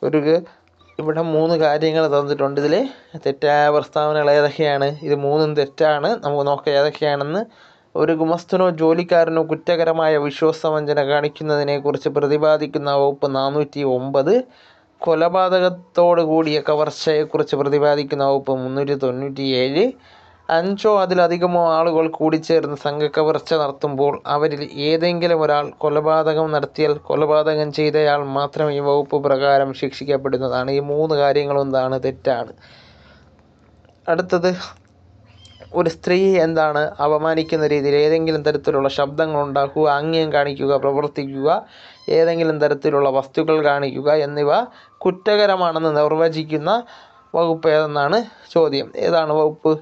ഒരു ഇവിടെ മൂന്ന് കാര്യങ്ങൾ തന്നിട്ടുണ്ട് ഇതിൽ തെറ്റായ പ്രസ്താവനകൾ ഏതൊക്കെയാണ് ഇത് മൂന്നും തെറ്റാണ് നമുക്ക് നോക്കാം ഏതൊക്കെയാണെന്ന് ഒരു ഗുമസ്തനോ ജോലിക്കാരനോ കുറ്റകരമായ വിശ്വാസവഞ്ചന കാണിക്കുന്നതിനെക്കുറിച്ച് പ്രതിപാദിക്കുന്ന വകുപ്പ് നാനൂറ്റി ഒമ്പത്, കൊലപാതകത്തോടുകൂടിയ കവർച്ചയെക്കുറിച്ച് പ്രതിപാദിക്കുന്ന വകുപ്പ് മുന്നൂറ്റി തൊണ്ണൂറ്റിയേഴ്, അഞ്ചോ അതിലധികമോ ആളുകൾ കൂടിച്ചേർന്ന് സംഘക്കവർച്ച നടത്തുമ്പോൾ അവരിൽ ഏതെങ്കിലും ഒരാൾ കൊലപാതകം നടത്തിയാൽ കൊലപാതകം ചെയ്തയാൾ മാത്രം ഈ വകുപ്പ് പ്രകാരം ശിക്ഷിക്കപ്പെടുന്നതാണ്. ഈ മൂന്ന് കാര്യങ്ങളും എന്താണ്? തെറ്റാണ്. അടുത്തത് ഒരു സ്ത്രീയെ എന്താണ് അപമാനിക്കുന്ന രീതിയിൽ ഏതെങ്കിലും തരത്തിലുള്ള ശബ്ദങ്ങൾ ഉണ്ടാക്കുക ആംഗ്യം കാണിക്കുക പ്രവർത്തിക്കുക ഏതെങ്കിലും തരത്തിലുള്ള വസ്തുക്കൾ കാണിക്കുക എന്നിവ കുറ്റകരമാണെന്ന് നിർവചിക്കുന്ന വകുപ്പ് ഏതെന്നാണ് ചോദ്യം ഏതാണ് വകുപ്പ്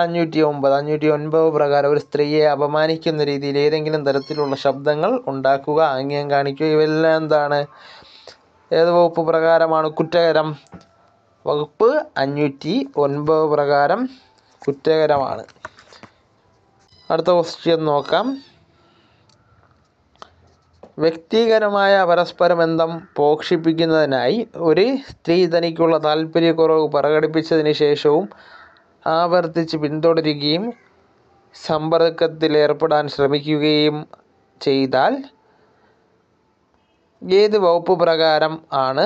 അഞ്ഞൂറ്റി ഒമ്പത് അഞ്ഞൂറ്റി ഒൻപത് പ്രകാരം ഒരു സ്ത്രീയെ അപമാനിക്കുന്ന രീതിയിൽ ഏതെങ്കിലും തരത്തിലുള്ള ശബ്ദങ്ങൾ ഉണ്ടാക്കുക ആംഗ്യം കാണിക്കുക ഇവയെല്ലാം എന്താണ് ഏത് വകുപ്പ് പ്രകാരമാണ് കുറ്റകരം വകുപ്പ് അഞ്ഞൂറ്റി ഒൻപത് പ്രകാരം കുറ്റകരമാണ് അടുത്ത ക്വസ്റ്റ്യൻ നോക്കാം വ്യക്തിപരമായ പരസ്പര ബന്ധം പോഷിപ്പിക്കുന്നതിനായി ഒരു സ്ത്രീ തനിക്കുള്ള താല്പര്യക്കുറവ് പ്രകടിപ്പിച്ചതിന് ശേഷവും ആവർത്തിച്ച് പിന്തുടരുകയും സമ്പർക്കത്തിൽ ഏർപ്പെടാൻ ശ്രമിക്കുകയും ചെയ്താൽ ഏത് വകുപ്പ് പ്രകാരം ആണ്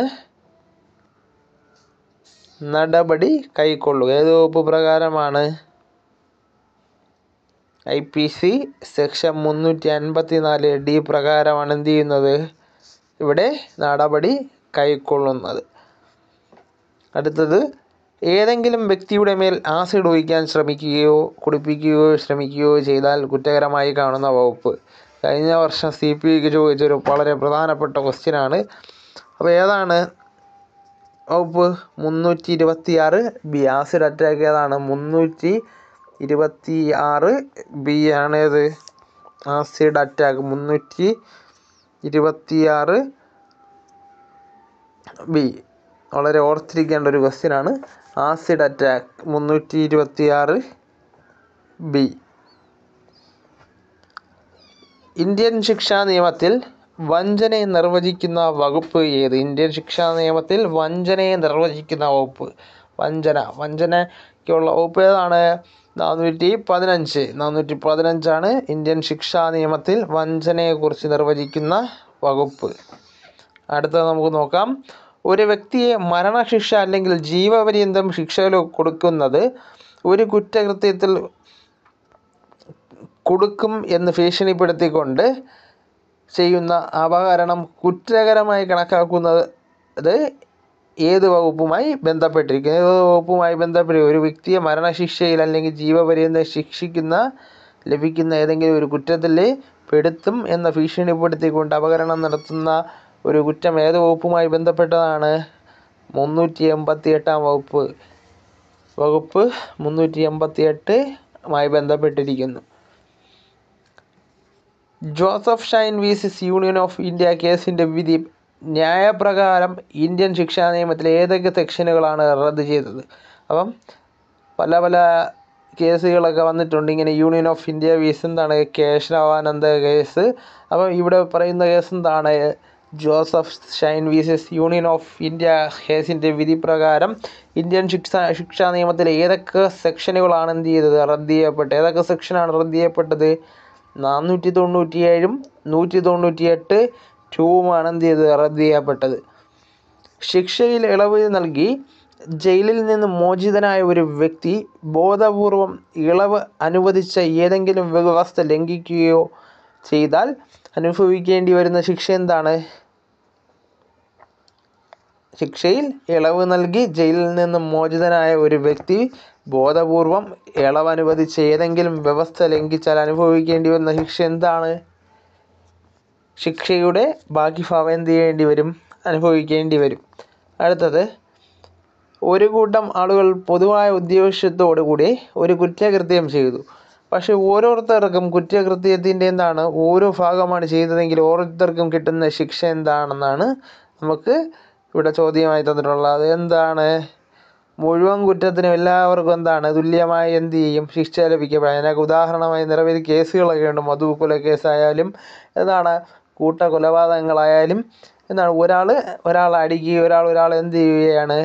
നടപടി കൈക്കൊള്ളുക ഏത് വകുപ്പ് പ്രകാരമാണ് ഐ പി സി സെക്ഷൻ മുന്നൂറ്റി അൻപത്തി നാല് ഡി പ്രകാരമാണ് എന്ത് ചെയ്യുന്നത് ഇവിടെ നടപടി കൈക്കൊള്ളുന്നത് അടുത്തത് ഏതെങ്കിലും വ്യക്തിയുടെ മേൽ ആസിഡ് ഒഴിക്കാൻ ശ്രമിക്കുകയോ കുടിപ്പിക്കുകയോ ശ്രമിക്കുകയോ ചെയ്താൽ കുറ്റകരമായി കാണുന്ന വകുപ്പ് കഴിഞ്ഞ വർഷം സി പി ഐക്ക് ചോദിച്ചൊരു വളരെ പ്രധാനപ്പെട്ട ക്വസ്റ്റ്യനാണ് അപ്പോൾ ഏതാണ് ഓഫ് മുന്നൂറ്റി ഇരുപത്തിയാറ് ബി ആസിഡ് അറ്റാക്ക് ഏതാണ് മുന്നൂറ്റി ഇരുപത്തി ആറ് ബി ആണേത് ആസിഡ് അറ്റാക്ക് മുന്നൂറ്റി ഇരുപത്തിയാറ് ബി വളരെ ഓർത്തിരിക്കേണ്ട ഒരു ആണ് ആസിഡ് അറ്റാക്ക് മുന്നൂറ്റി ഇരുപത്തിയാറ് ബി ഇന്ത്യൻ ശിക്ഷാ നിയമത്തിൽ വഞ്ചനയെ നിർവചിക്കുന്ന വകുപ്പ് ഏത് ഇന്ത്യൻ ശിക്ഷാ നിയമത്തിൽ വഞ്ചനയെ നിർവചിക്കുന്ന വകുപ്പ് വഞ്ചന വഞ്ചനയ്ക്കുള്ള വകുപ്പ് ഏതാണ് നാനൂറ്റി പതിനഞ്ച് നാനൂറ്റി പതിനഞ്ചാണ് ഇന്ത്യൻ ശിക്ഷാ നിയമത്തിൽ വഞ്ചനയെക്കുറിച്ച് നിർവചിക്കുന്ന വകുപ്പ് അടുത്തത് നമുക്ക് നോക്കാം ഒരു വ്യക്തിയെ മരണശിക്ഷ അല്ലെങ്കിൽ ജീവപര്യന്തം ശിക്ഷയിൽ കൊടുക്കുന്നത് ഒരു കുറ്റകൃത്യത്തിൽ കൊടുക്കും എന്ന് ഭീഷണിപ്പെടുത്തിക്കൊണ്ട് ചെയ്യുന്ന അപഹരണം കുറ്റകരമായി കണക്കാക്കുന്നത് ഏത് വകുപ്പുമായി ബന്ധപ്പെട്ടിരിക്കും ഏത് വകുപ്പുമായി ബന്ധപ്പെട്ട് ഒരു വ്യക്തിയെ മരണശിക്ഷയിൽ അല്ലെങ്കിൽ ജീവപര്യന്ത ശിക്ഷിക്കുന്ന ലഭിക്കുന്ന ഏതെങ്കിലും ഒരു കുറ്റത്തിൽ പെടുത്തും എന്ന ഭീഷണിപ്പെടുത്തിക്കൊണ്ട് അപകരണം നടത്തുന്ന ഒരു കുറ്റം ഏത് വകുപ്പുമായി ബന്ധപ്പെട്ടതാണ് മുന്നൂറ്റി എൺപത്തി എട്ടാം വകുപ്പ് വകുപ്പ് മുന്നൂറ്റി എൺപത്തി എട്ട് മായി ബന്ധപ്പെട്ടിരിക്കുന്നു Joseph Shine versus Union of India കേസിൻ്റെ വിധി ന്യായപ്രകാരം ഇന്ത്യൻ ശിക്ഷാ നിയമത്തിലെ ഏതൊക്കെ സെക്ഷനുകളാണ് റദ്ദ് ചെയ്തത് അപ്പം പല പല കേസുകളൊക്കെ വന്നിട്ടുണ്ട് ഇങ്ങനെ യൂണിയൻ ഓഫ് ഇന്ത്യ കേസ് എന്താണ് കേശവാനന്ദ കേസ് അപ്പം ഇവിടെ പറയുന്ന കേസ് എന്താണ് Joseph Shine versus Union of India കേസിൻ്റെ വിധി പ്രകാരം ഇന്ത്യൻ ശിക്ഷ ശിക്ഷാ നിയമത്തിലെ ഏതൊക്കെ സെക്ഷനുകളാണ് എന്ത് ചെയ്തത് റദ്ദ് ചെയ്യപ്പെട്ടത് ഏതൊക്കെ സെക്ഷനാണ് റദ്ദ് ചെയ്യപ്പെട്ടത് നാനൂറ്റി തൊണ്ണൂറ്റി ഏഴും നൂറ്റി തൊണ്ണൂറ്റി എട്ട് ടൂവുമാണ് എന്ത് ചെയ്തത് റദ്ദ് ചെയ്യപ്പെട്ടത് ശിക്ഷയിൽ ഇളവ് നൽകി ജയിലിൽ നിന്ന് മോചിതനായ ഒരു വ്യക്തി ബോധപൂർവം ഇളവ് അനുവദിച്ച ഏതെങ്കിലും വ്യവസ്ഥ ലംഘിക്കുകയോ ചെയ്താൽ അനുഭവിക്കേണ്ടി വരുന്ന ശിക്ഷ എന്താണ് ശിക്ഷയിൽ ഇളവ് നൽകി ജയിലിൽ നിന്ന് മോചിതനായ ഒരു വ്യക്തി ബോധപൂർവം ഇളവ് അനുവദിച്ച ഏതെങ്കിലും വ്യവസ്ഥ ലംഘിച്ചാൽ അനുഭവിക്കേണ്ടി വരുന്ന ശിക്ഷ എന്താണ് ശിക്ഷയുടെ ബാക്കി ഭാവം എന്ത് ചെയ്യേണ്ടി വരും അനുഭവിക്കേണ്ടി വരും അടുത്തത് ഒരു കൂട്ടം ആളുകൾ പൊതുവായ ഉദ്ദേശ്യത്തോടു ഒരു കുറ്റകൃത്യം ചെയ്തു പക്ഷേ ഓരോരുത്തർക്കും കുറ്റകൃത്യത്തിൻ്റെ എന്താണ് ഓരോ ഭാഗമാണ് ചെയ്തതെങ്കിൽ ഓരോരുത്തർക്കും കിട്ടുന്ന ശിക്ഷ എന്താണെന്നാണ് നമുക്ക് ഇവിടെ ചോദ്യമായി തന്നിട്ടുള്ളത് എന്താണ് മുഴുവൻ കുറ്റത്തിനും എല്ലാവർക്കും എന്താണ് തുല്യമായി എന്ത് ചെയ്യും ശിക്ഷ ലഭിക്കപ്പെടും അതിനൊക്കെ ഉദാഹരണമായി നിരവധി ഉണ്ട് മധു കേസായാലും എന്താണ് കൂട്ട കൊലപാതകങ്ങളായാലും എന്താണ് ഒരാൾ ഒരാളെ അടിക്കുകയോ ഒരാൾ ഒരാളെ എന്ത് ചെയ്യുകയാണ്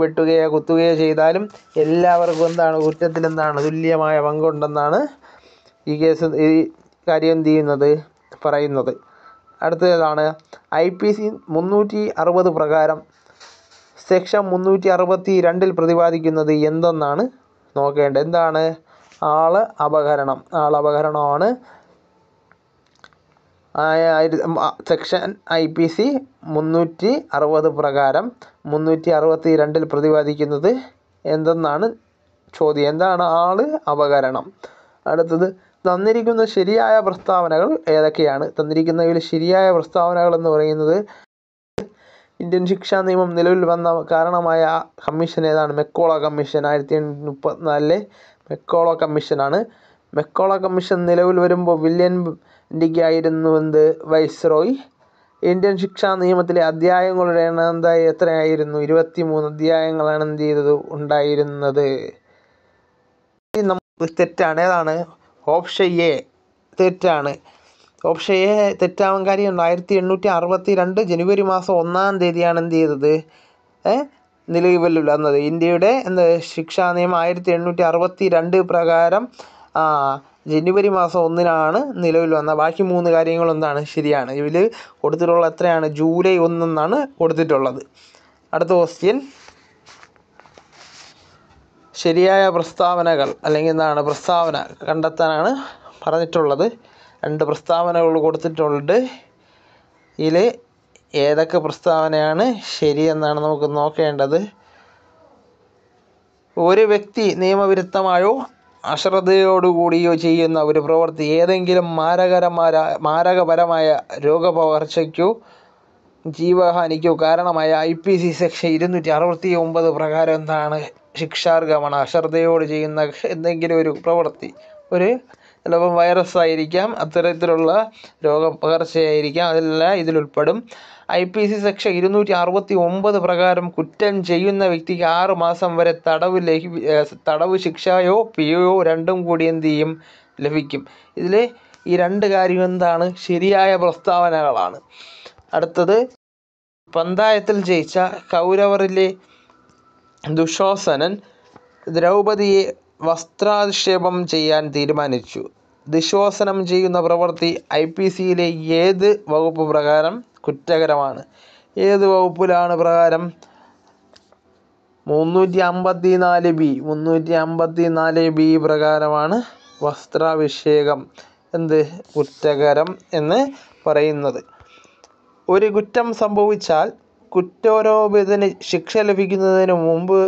വെട്ടുകയോ കുത്തുകയോ ചെയ്താലും എല്ലാവർക്കും എന്താണ് കുറ്റത്തിലെന്താണ് തുല്യമായ പങ്കുണ്ടെന്നാണ് ഈ കേസ് ഈ കാര്യം എന്ത് ചെയ്യുന്നത് പറയുന്നത് അടുത്തതാണ് ഐ പി സി മുന്നൂറ്റി അറുപത് പ്രകാരം സെക്ഷൻ മുന്നൂറ്റി അറുപത്തി രണ്ടിൽ പ്രതിപാദിക്കുന്നത് എന്തെന്നാണ് നോക്കേണ്ടത് എന്താണ് ആള് അപഹരണം ആളപഹരണമാണ് സെക്ഷൻ ഐ പി സി മുന്നൂറ്റി അറുപത് പ്രകാരം മുന്നൂറ്റി അറുപത്തി രണ്ടിൽ പ്രതിപാദിക്കുന്നത് എന്തെന്നാണ് ചോദ്യം എന്താണ് ആള് അപകരണം അടുത്തത് തന്നിരിക്കുന്ന ശരിയായ പ്രസ്താവനകൾ ഏതൊക്കെയാണ് തന്നിരിക്കുന്നതിൽ ശരിയായ പ്രസ്താവനകൾ എന്ന് പറയുന്നത് ഇന്ത്യൻ ശിക്ഷാ നിയമം നിലവിൽ വന്ന കാരണമായ കമ്മീഷൻ ഏതാണ് മെക്കോള കമ്മീഷൻ ആയിരത്തി മുപ്പത്തിനാലിലെ മെക്കോള കമ്മീഷനാണ് മെക്കോള കമ്മീഷൻ നിലവിൽ വരുമ്പോൾ വില്യൻ ഇന്ത്യക്കായിരുന്നു എന്ത് വൈസ്രോയ് ഇന്ത്യൻ ശിക്ഷാ നിയമത്തിലെ അധ്യായങ്ങളുടെ എണ്ണം എന്തായി എത്രയായിരുന്നു ഇരുപത്തി മൂന്ന് അധ്യായങ്ങളാണ് എന്ത് ചെയ്തത് ഉണ്ടായിരുന്നത് തെറ്റാണ് ഏതാണ് ഓപ്ഷൻ എ തെറ്റാണ് ഓപ്ഷൻ എ തെറ്റാവാൻ കാര്യമുണ്ടോ ആയിരത്തി എണ്ണൂറ്റി അറുപത്തി രണ്ട് ജനുവരി മാസം ഒന്നാം തീയതിയാണ് എന്ത് ചെയ്തത് നിലവിൽ വന്നത് ഇന്ത്യയുടെ എന്ത് ശിക്ഷാ നിയമം ആയിരത്തി എണ്ണൂറ്റി അറുപത്തി രണ്ട് പ്രകാരം ജനുവരി മാസം ഒന്നിനാണ് നിലവിൽ വന്ന ബാക്കി മൂന്ന് കാര്യങ്ങൾ എന്താണ് ശരിയാണ് ഇതിൽ കൊടുത്തിട്ടുള്ള എത്രയാണ് ജൂലൈ ഒന്നെന്നാണ് കൊടുത്തിട്ടുള്ളത് അടുത്ത ക്വസ്റ്റ്യൻ ശരിയായ പ്രസ്താവനകൾ അല്ലെങ്കിൽ എന്താണ് പ്രസ്താവന കണ്ടെത്താനാണ് പറഞ്ഞിട്ടുള്ളത് രണ്ട് പ്രസ്താവനകൾ കൊടുത്തിട്ടുണ്ട് ഇതിൽ ഏതൊക്കെ പ്രസ്താവനയാണ് ശരിയെന്നാണ് നമുക്ക് നോക്കേണ്ടത് ഒരു വ്യക്തി നിയമവിരുദ്ധമായോ അശ്രദ്ധയോടുകൂടിയോ ചെയ്യുന്ന ഒരു പ്രവൃത്തി ഏതെങ്കിലും മാരകരമായ മാരകപരമായ രോഗപകർച്ചയ്ക്കോ ജീവഹാനിക്കോ കാരണമായ ഐ പി സി സെക്ഷൻ ഇരുന്നൂറ്റി അറുപത്തി ഒമ്പത് പ്രകാരം എന്താണ് ശിക്ഷാർഹമാണ് അശ്രദ്ധയോട് ചെയ്യുന്ന എന്തെങ്കിലും ഒരു പ്രവൃത്തി ഒരു ചിലപ്പം വൈറസ് ആയിരിക്കാം അത്തരത്തിലുള്ള രോഗപകർച്ചയായിരിക്കാം അതെല്ലാം ഇതിലുൾപ്പെടും ഐ പി സി സെക്ഷൻ ഇരുന്നൂറ്റി അറുപത്തി ഒമ്പത് പ്രകാരം കുറ്റം ചെയ്യുന്ന വ്യക്തിക്ക് ആറ് മാസം വരെ തടവ് ലഹി തടവ് ശിക്ഷയോ പിഴയോ രണ്ടും കൂടി എന്ത് ചെയ്യും ലഭിക്കും ഇതിൽ ഈ രണ്ട് കാര്യം എന്താണ് ശരിയായ പ്രസ്താവനകളാണ് അടുത്തത് പന്തായത്തിൽ ജയിച്ച കൗരവറിലെ ദുശ്ശോസനൻ ദ്രൗപതിയെ വസ്ത്രാധിക്ഷേപം ചെയ്യാൻ തീരുമാനിച്ചു. ദുശ്ശോസനം ചെയ്യുന്ന പ്രവൃത്തി ഐപിസിയിലെ ഏത് വകുപ്പ് പ്രകാരം കുറ്റകരമാണ്. ഏത് വകുപ്പിലാണ് പ്രകാരം. നാല് ബി. നാല് ബി പ്രകാരമാണ് വസ്ത്രാഭിഷേകം എന്ത് കുറ്റകരം എന്ന് പറയുന്നത്. ഒരു കുറ്റം സംഭവിച്ചാൽ കുറ്റാരോപിതന് ശിക്ഷ ലഭിക്കുന്നതിന് മുമ്പ്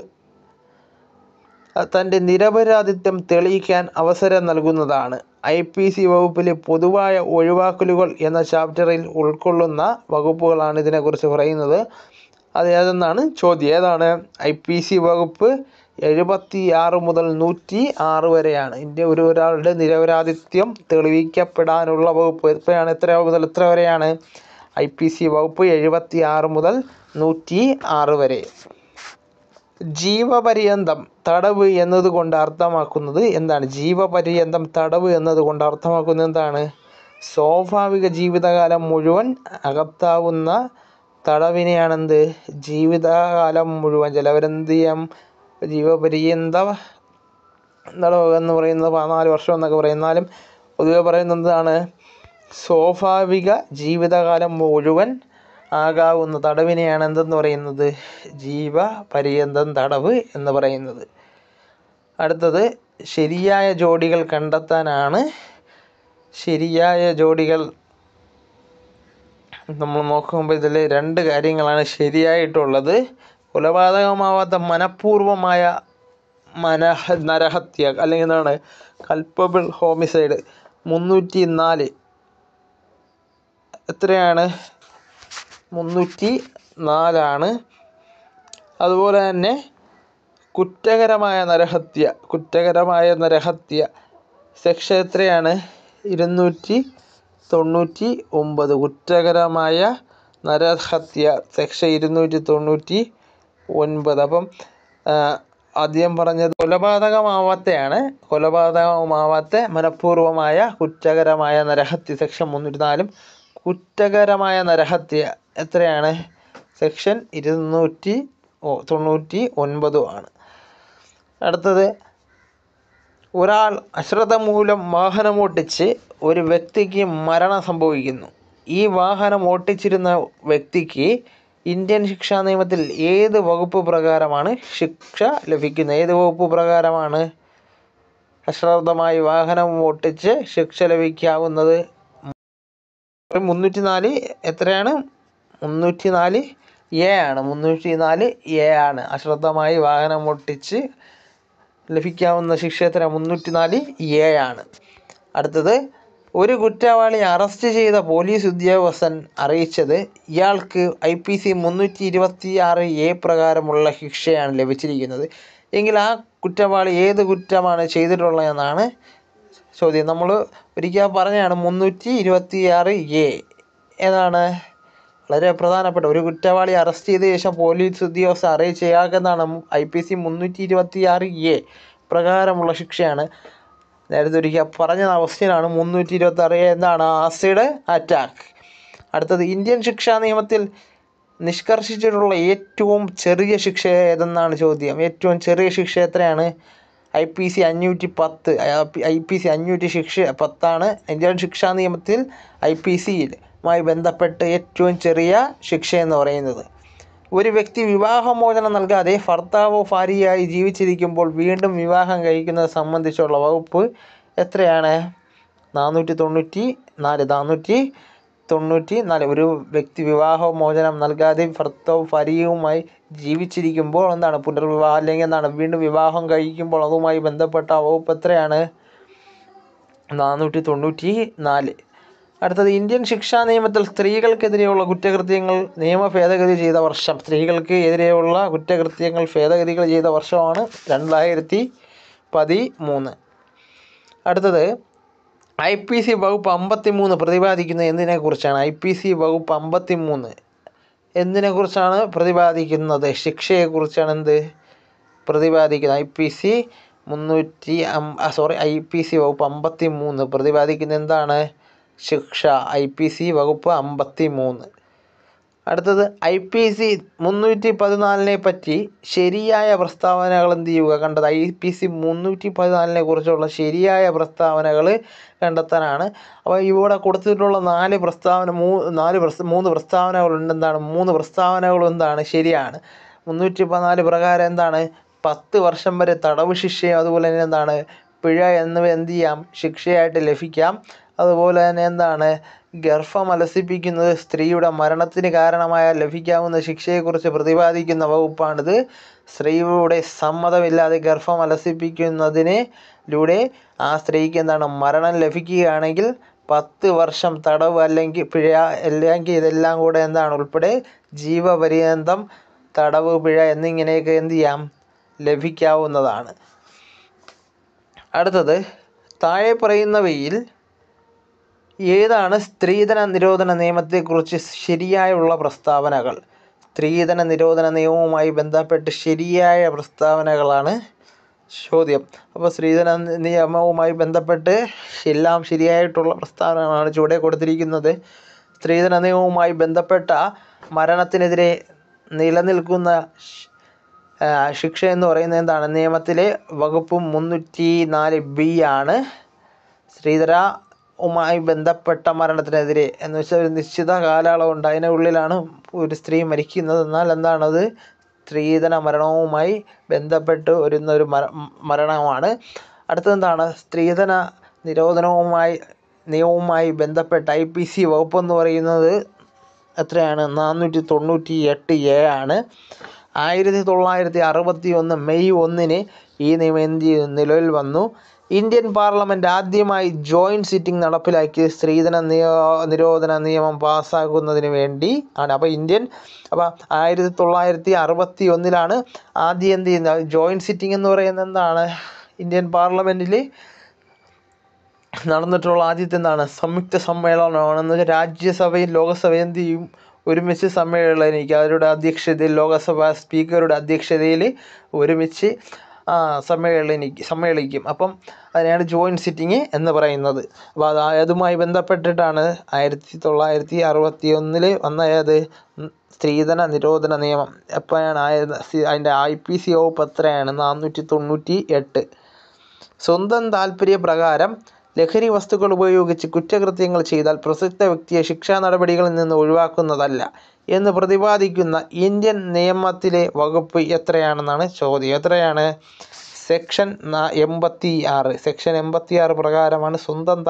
തൻ്റെ നിരപരാധിത്വം തെളിയിക്കാൻ അവസരം നൽകുന്നതാണ് ഐ പി സി വകുപ്പിലെ പൊതുവായ ഒഴിവാക്കലുകൾ എന്ന ചാപ്റ്ററിൽ ഉൾക്കൊള്ളുന്ന വകുപ്പുകളാണ് ഇതിനെക്കുറിച്ച് പറയുന്നത് അത് ഏതെന്നാണ് ചോദ്യം ഏതാണ് ഐ പി സി വകുപ്പ് എഴുപത്തി ആറ് മുതൽ നൂറ്റി ആറ് വരെയാണ് ഇതിൻ്റെ ഒരു ഒരാളുടെ നിരപരാധിത്വം തെളിയിക്കപ്പെടാനുള്ള വകുപ്പ് എത്രയാണ് എത്ര മുതൽ എത്ര വരെയാണ് ഐ പി സി വകുപ്പ് എഴുപത്തി ആറ് മുതൽ നൂറ്റി ആറ് വരെ ജീവപര്യന്തം തടവ് എന്നതുകൊണ്ട് അർത്ഥമാക്കുന്നത് എന്താണ് ജീവപര്യന്തം തടവ് എന്നതുകൊണ്ട് അർത്ഥമാക്കുന്നത് എന്താണ് സ്വാഭാവിക ജീവിതകാലം മുഴുവൻ അകത്താവുന്ന തടവിനെയാണെന്ത് ജീവിതകാലം മുഴുവൻ ചിലവരെന്ത് ചെയ്യാം ജീവപര്യന്ത തടവ് എന്ന് പറയുന്നത് പതിനാല് വർഷം എന്നൊക്കെ പറയും എന്നാലും പൊതുവെ പറയുന്നത് എന്താണ് സ്വാഭാവിക ജീവിതകാലം മുഴുവൻ ആകാവുന്ന തടവിനെയാണ് എന്തെന്ന് പറയുന്നത് പര്യന്തം തടവ് എന്ന് പറയുന്നത് അടുത്തത് ശരിയായ ജോഡികൾ കണ്ടെത്താനാണ് ശരിയായ ജോഡികൾ നമ്മൾ നോക്കുമ്പോൾ ഇതിൽ രണ്ട് കാര്യങ്ങളാണ് ശരിയായിട്ടുള്ളത് കൊലപാതകമാവാത്ത മനഃപൂർവമായ മനഹ നരഹത്യ അല്ലെങ്കിൽ എന്താണ് കൽപ്പബിൾ ഹോമിസൈഡ് മുന്നൂറ്റി നാല് എത്രയാണ് മുന്നൂറ്റി നാലാണ് അതുപോലെ തന്നെ കുറ്റകരമായ നരഹത്യ കുറ്റകരമായ നരഹത്യ സെക്ഷൻ എത്രയാണ് ഇരുന്നൂറ്റി തൊണ്ണൂറ്റി ഒമ്പത് കുറ്റകരമായ നരഹത്യ സെക്ഷൻ ഇരുന്നൂറ്റി തൊണ്ണൂറ്റി ഒൻപത് അപ്പം ആദ്യം പറഞ്ഞത് കൊലപാതകമാവാത്തയാണ് കൊലപാതകമാവാത്ത മനഃപൂർവമായ കുറ്റകരമായ നരഹത്യ സെക്ഷൻ മുന്നൂറ്റി നാലും കുറ്റകരമായ നരഹത്യ എത്രയാണ് സെക്ഷൻ ഇരുന്നൂറ്റി തൊണ്ണൂറ്റി ഒൻപതും ആണ് അടുത്തത് ഒരാൾ അശ്രദ്ധ മൂലം വാഹനമോട്ടിച്ച് ഒരു വ്യക്തിക്ക് മരണം സംഭവിക്കുന്നു ഈ വാഹനം ഓട്ടിച്ചിരുന്ന വ്യക്തിക്ക് ഇന്ത്യൻ ശിക്ഷാ നിയമത്തിൽ ഏത് വകുപ്പ് പ്രകാരമാണ് ശിക്ഷ ലഭിക്കുന്നത് ഏത് വകുപ്പ് പ്രകാരമാണ് അശ്രദ്ധമായി വാഹനം ഓട്ടിച്ച് ശിക്ഷ ലഭിക്കാവുന്നത് മുന്നൂറ്റി നാല് എത്രയാണ് മുന്നൂറ്റി നാല് എ ആണ് മുന്നൂറ്റി നാല് എ ആണ് അശ്രദ്ധമായി വാഹനം ഒട്ടിച്ച് ലഭിക്കാവുന്ന ശിക്ഷ എത്ര മുന്നൂറ്റി നാല് എ ആണ് അടുത്തത് ഒരു കുറ്റവാളി അറസ്റ്റ് ചെയ്ത പോലീസ് ഉദ്യോഗസ്ഥൻ അറിയിച്ചത് ഇയാൾക്ക് ഐ പി സി മുന്നൂറ്റി ഇരുപത്തി ആറ് എ പ്രകാരമുള്ള ശിക്ഷയാണ് ലഭിച്ചിരിക്കുന്നത് എങ്കിൽ ആ കുറ്റവാളി ഏത് കുറ്റമാണ് ചെയ്തിട്ടുള്ളതെന്നാണ് ചോദ്യം നമ്മൾ ഒരിക്കൽ പറഞ്ഞതാണ് മുന്നൂറ്റി ഇരുപത്തി ആറ് എ ഏതാണ് വളരെ പ്രധാനപ്പെട്ട ഒരു കുറ്റവാളി അറസ്റ്റ് ചെയ്ത ശേഷം പോലീസ് അറിയിച്ച അറിയിച്ചയാൾക്കെന്നാണ് ഐ പി സി മുന്നൂറ്റി ഇരുപത്തി ആറ് എ പ്രകാരമുള്ള ശിക്ഷയാണ് നേരത്തെ ഒരിക്കൽ പറഞ്ഞ അവസ്ഥയിലാണ് മുന്നൂറ്റി ഇരുപത്തി ആറ് എന്താണ് ആസിഡ് അറ്റാക്ക് അടുത്തത് ഇന്ത്യൻ ശിക്ഷാ നിയമത്തിൽ നിഷ്കർഷിച്ചിട്ടുള്ള ഏറ്റവും ചെറിയ ശിക്ഷ ഏതെന്നാണ് ചോദ്യം ഏറ്റവും ചെറിയ ശിക്ഷ എത്രയാണ് ഐ പി സി അഞ്ഞൂറ്റി പത്ത് ഐ പി സി അഞ്ഞൂറ്റി ശിക്ഷ പത്താണ് ഇന്ത്യൻ ശിക്ഷാ നിയമത്തിൽ ഐ പി സിയുമായി ബന്ധപ്പെട്ട് ഏറ്റവും ചെറിയ ശിക്ഷ എന്ന് പറയുന്നത് ഒരു വ്യക്തി വിവാഹമോചനം നൽകാതെ ഭർത്താവോ ഭാര്യയായി ജീവിച്ചിരിക്കുമ്പോൾ വീണ്ടും വിവാഹം കഴിക്കുന്നത് സംബന്ധിച്ചുള്ള വകുപ്പ് എത്രയാണ് നാനൂറ്റി തൊണ്ണൂറ്റി നാല് നാനൂറ്റി തൊണ്ണൂറ്റി നാല് ഒരു വ്യക്തി വിവാഹമോചനം നൽകാതെ ഭർത്താവ് ഭാര്യയുമായി ജീവിച്ചിരിക്കുമ്പോൾ എന്താണ് പുനർവിവാഹം അല്ലെങ്കിൽ എന്താണ് വീണ്ടും വിവാഹം കഴിക്കുമ്പോൾ അതുമായി ബന്ധപ്പെട്ട വകുപ്പ് എത്രയാണ് നാനൂറ്റി തൊണ്ണൂറ്റി നാല് അടുത്തത് ഇന്ത്യൻ ശിക്ഷാ നിയമത്തിൽ സ്ത്രീകൾക്കെതിരെയുള്ള കുറ്റകൃത്യങ്ങൾ നിയമ ഭേദഗതി ചെയ്ത വർഷം സ്ത്രീകൾക്ക് എതിരെയുള്ള കുറ്റകൃത്യങ്ങൾ ഭേദഗതികൾ ചെയ്ത വർഷമാണ് രണ്ടായിരത്തി പതിമൂന്ന് അടുത്തത് ഐ പി സി വകുപ്പ് അമ്പത്തിമൂന്ന് പ്രതിപാദിക്കുന്നത് എന്തിനെക്കുറിച്ചാണ് ഐ പി സി വകുപ്പ് അമ്പത്തിമൂന്ന് എന്തിനെക്കുറിച്ചാണ് പ്രതിപാദിക്കുന്നത് ശിക്ഷയെക്കുറിച്ചാണ് എന്ത് പ്രതിപാദിക്കുന്നത് ഐ പി സി മുന്നൂറ്റി um sorry I P C വകുപ്പ് അമ്പത്തി മൂന്ന് പ്രതിപാദിക്കുന്ന എന്താണ് ശിക്ഷ ഐ പി സി വകുപ്പ് അമ്പത്തി മൂന്ന് അടുത്തത് ഐ പി സി മുന്നൂറ്റി പതിനാലിനെ പറ്റി ശരിയായ പ്രസ്താവനകൾ എന്ത് ചെയ്യുക കണ്ടത് ഐ പി സി മുന്നൂറ്റി പതിനാലിനെ കുറിച്ചുള്ള ശരിയായ പ്രസ്താവനകൾ കണ്ടെത്താനാണ് അപ്പോൾ ഇവിടെ കൊടുത്തിട്ടുള്ള നാല് പ്രസ്താവന മൂ നാല് പ്രസ് മൂന്ന് പ്രസ്താവനകൾ എന്താണ് മൂന്ന് പ്രസ്താവനകളും എന്താണ് ശരിയാണ് മുന്നൂറ്റി പതിനാല് പ്രകാരം എന്താണ് പത്ത് വർഷം വരെ തടവ് ശിക്ഷയും അതുപോലെ തന്നെ എന്താണ് പിഴ എന്നിവ എന്ത് ചെയ്യാം ശിക്ഷയായിട്ട് ലഭിക്കാം അതുപോലെ തന്നെ എന്താണ് ഗർഭം അലസിപ്പിക്കുന്നത് സ്ത്രീയുടെ മരണത്തിന് കാരണമായാൽ ലഭിക്കാവുന്ന ശിക്ഷയെക്കുറിച്ച് പ്രതിപാദിക്കുന്ന വകുപ്പാണിത് സ്ത്രീയുടെ സമ്മതമില്ലാതെ ഗർഭം അലസിപ്പിക്കുന്നതിന് ലൂടെ ആ സ്ത്രീക്ക് എന്താണ് മരണം ലഭിക്കുകയാണെങ്കിൽ പത്ത് വർഷം തടവ് അല്ലെങ്കിൽ പിഴ അല്ലെങ്കിൽ ഇതെല്ലാം കൂടെ എന്താണ് ഉൾപ്പെടെ ജീവപര്യന്തം തടവ് പിഴ എന്നിങ്ങനെയൊക്കെ എന്ത് ചെയ്യാം ലഭിക്കാവുന്നതാണ് അടുത്തത് താഴെ പറയുന്നവയിൽ ഏതാണ് സ്ത്രീധന നിരോധന നിയമത്തെക്കുറിച്ച് ശരിയായുള്ള പ്രസ്താവനകൾ സ്ത്രീധന നിരോധന നിയമവുമായി ബന്ധപ്പെട്ട് ശരിയായ പ്രസ്താവനകളാണ് ചോദ്യം അപ്പോൾ സ്ത്രീധന നിയമവുമായി ബന്ധപ്പെട്ട് എല്ലാം ശരിയായിട്ടുള്ള പ്രസ്താവനകളാണ് ചുവടെ കൊടുത്തിരിക്കുന്നത് സ്ത്രീധന നിയമവുമായി ബന്ധപ്പെട്ട മരണത്തിനെതിരെ നിലനിൽക്കുന്ന ശിക്ഷ എന്ന് പറയുന്നത് എന്താണ് നിയമത്തിലെ വകുപ്പ് മുന്നൂറ്റി നാല് ബി ആണ് സ്ത്രീധന വുമായി ബന്ധപ്പെട്ട മരണത്തിനെതിരെ എന്ന് വെച്ചാൽ ഒരു നിശ്ചിത കാലയളവുണ്ട് ഉള്ളിലാണ് ഒരു സ്ത്രീ മരിക്കുന്നത് എന്നാൽ എന്താണത് സ്ത്രീധന മരണവുമായി ബന്ധപ്പെട്ട് വരുന്ന ഒരു മരണമാണ് അടുത്തെന്താണ് സ്ത്രീധന നിരോധനവുമായി നിയമവുമായി ബന്ധപ്പെട്ട ഐ പി സി വകുപ്പെന്ന് പറയുന്നത് എത്രയാണ് നാനൂറ്റി തൊണ്ണൂറ്റി എട്ട് എ ആണ് ആയിരത്തി തൊള്ളായിരത്തി അറുപത്തി ഒന്ന് മെയ് ഒന്നിന് ഈ നിയമം എന്ത് നിലവിൽ വന്നു ഇന്ത്യൻ പാർലമെന്റ് ആദ്യമായി ജോയിന്റ് സിറ്റിംഗ് നടപ്പിലാക്കിയ സ്ത്രീധന നിരോധന നിയമം പാസ്സാക്കുന്നതിന് വേണ്ടി ആണ് അപ്പോൾ ഇന്ത്യൻ അപ്പോൾ ആയിരത്തി തൊള്ളായിരത്തി അറുപത്തി ഒന്നിലാണ് ആദ്യം എന്ത് ചെയ്യുന്നത് ജോയിന്റ് സിറ്റിംഗ് എന്ന് പറയുന്നത് എന്താണ് ഇന്ത്യൻ പാർലമെൻറ്റിൽ നടന്നിട്ടുള്ള ആദ്യത്തെ എന്താണ് സംയുക്ത സമ്മേളനമാണ് എന്ന് വെച്ചാൽ രാജ്യസഭയും ലോകസഭയും എന്ത് ചെയ്യും ഒരുമിച്ച് എനിക്ക് അവരുടെ അധ്യക്ഷതയിൽ ലോകസഭാ സ്പീക്കറുടെ അധ്യക്ഷതയിൽ ഒരുമിച്ച് സമ്മേളനിക്കും സമ്മേളിക്കും അപ്പം അതിനെയാണ് ജോയിൻറ്റ് സിറ്റിങ് എന്ന് പറയുന്നത് അപ്പോൾ അത് അതുമായി ബന്ധപ്പെട്ടിട്ടാണ് ആയിരത്തി തൊള്ളായിരത്തി അറുപത്തി ഒന്നിൽ വന്ന ഏത് സ്ത്രീധന നിരോധന നിയമം എപ്പോഴാണ് ആയത് അതിൻ്റെ ഐ പി സി വകുപ്പ് എത്രയാണ് നാനൂറ്റി തൊണ്ണൂറ്റി എട്ട് സ്വന്തം താല്പര്യ പ്രകാരം ലഹരി വസ്തുക്കൾ ഉപയോഗിച്ച് കുറ്റകൃത്യങ്ങൾ ചെയ്താൽ പ്രസക്ത വ്യക്തിയെ ശിക്ഷാ നടപടികളിൽ നിന്ന് ഒഴിവാക്കുന്നതല്ല എന്ന് പ്രതിപാദിക്കുന്ന ഇന്ത്യൻ നിയമത്തിലെ വകുപ്പ് എത്രയാണെന്നാണ് ചോദ്യം എത്രയാണ് സെക്ഷൻ എൺപത്തി ആറ് സെക്ഷൻ എൺപത്തി ആറ് പ്രകാരമാണ് സ്വന്തം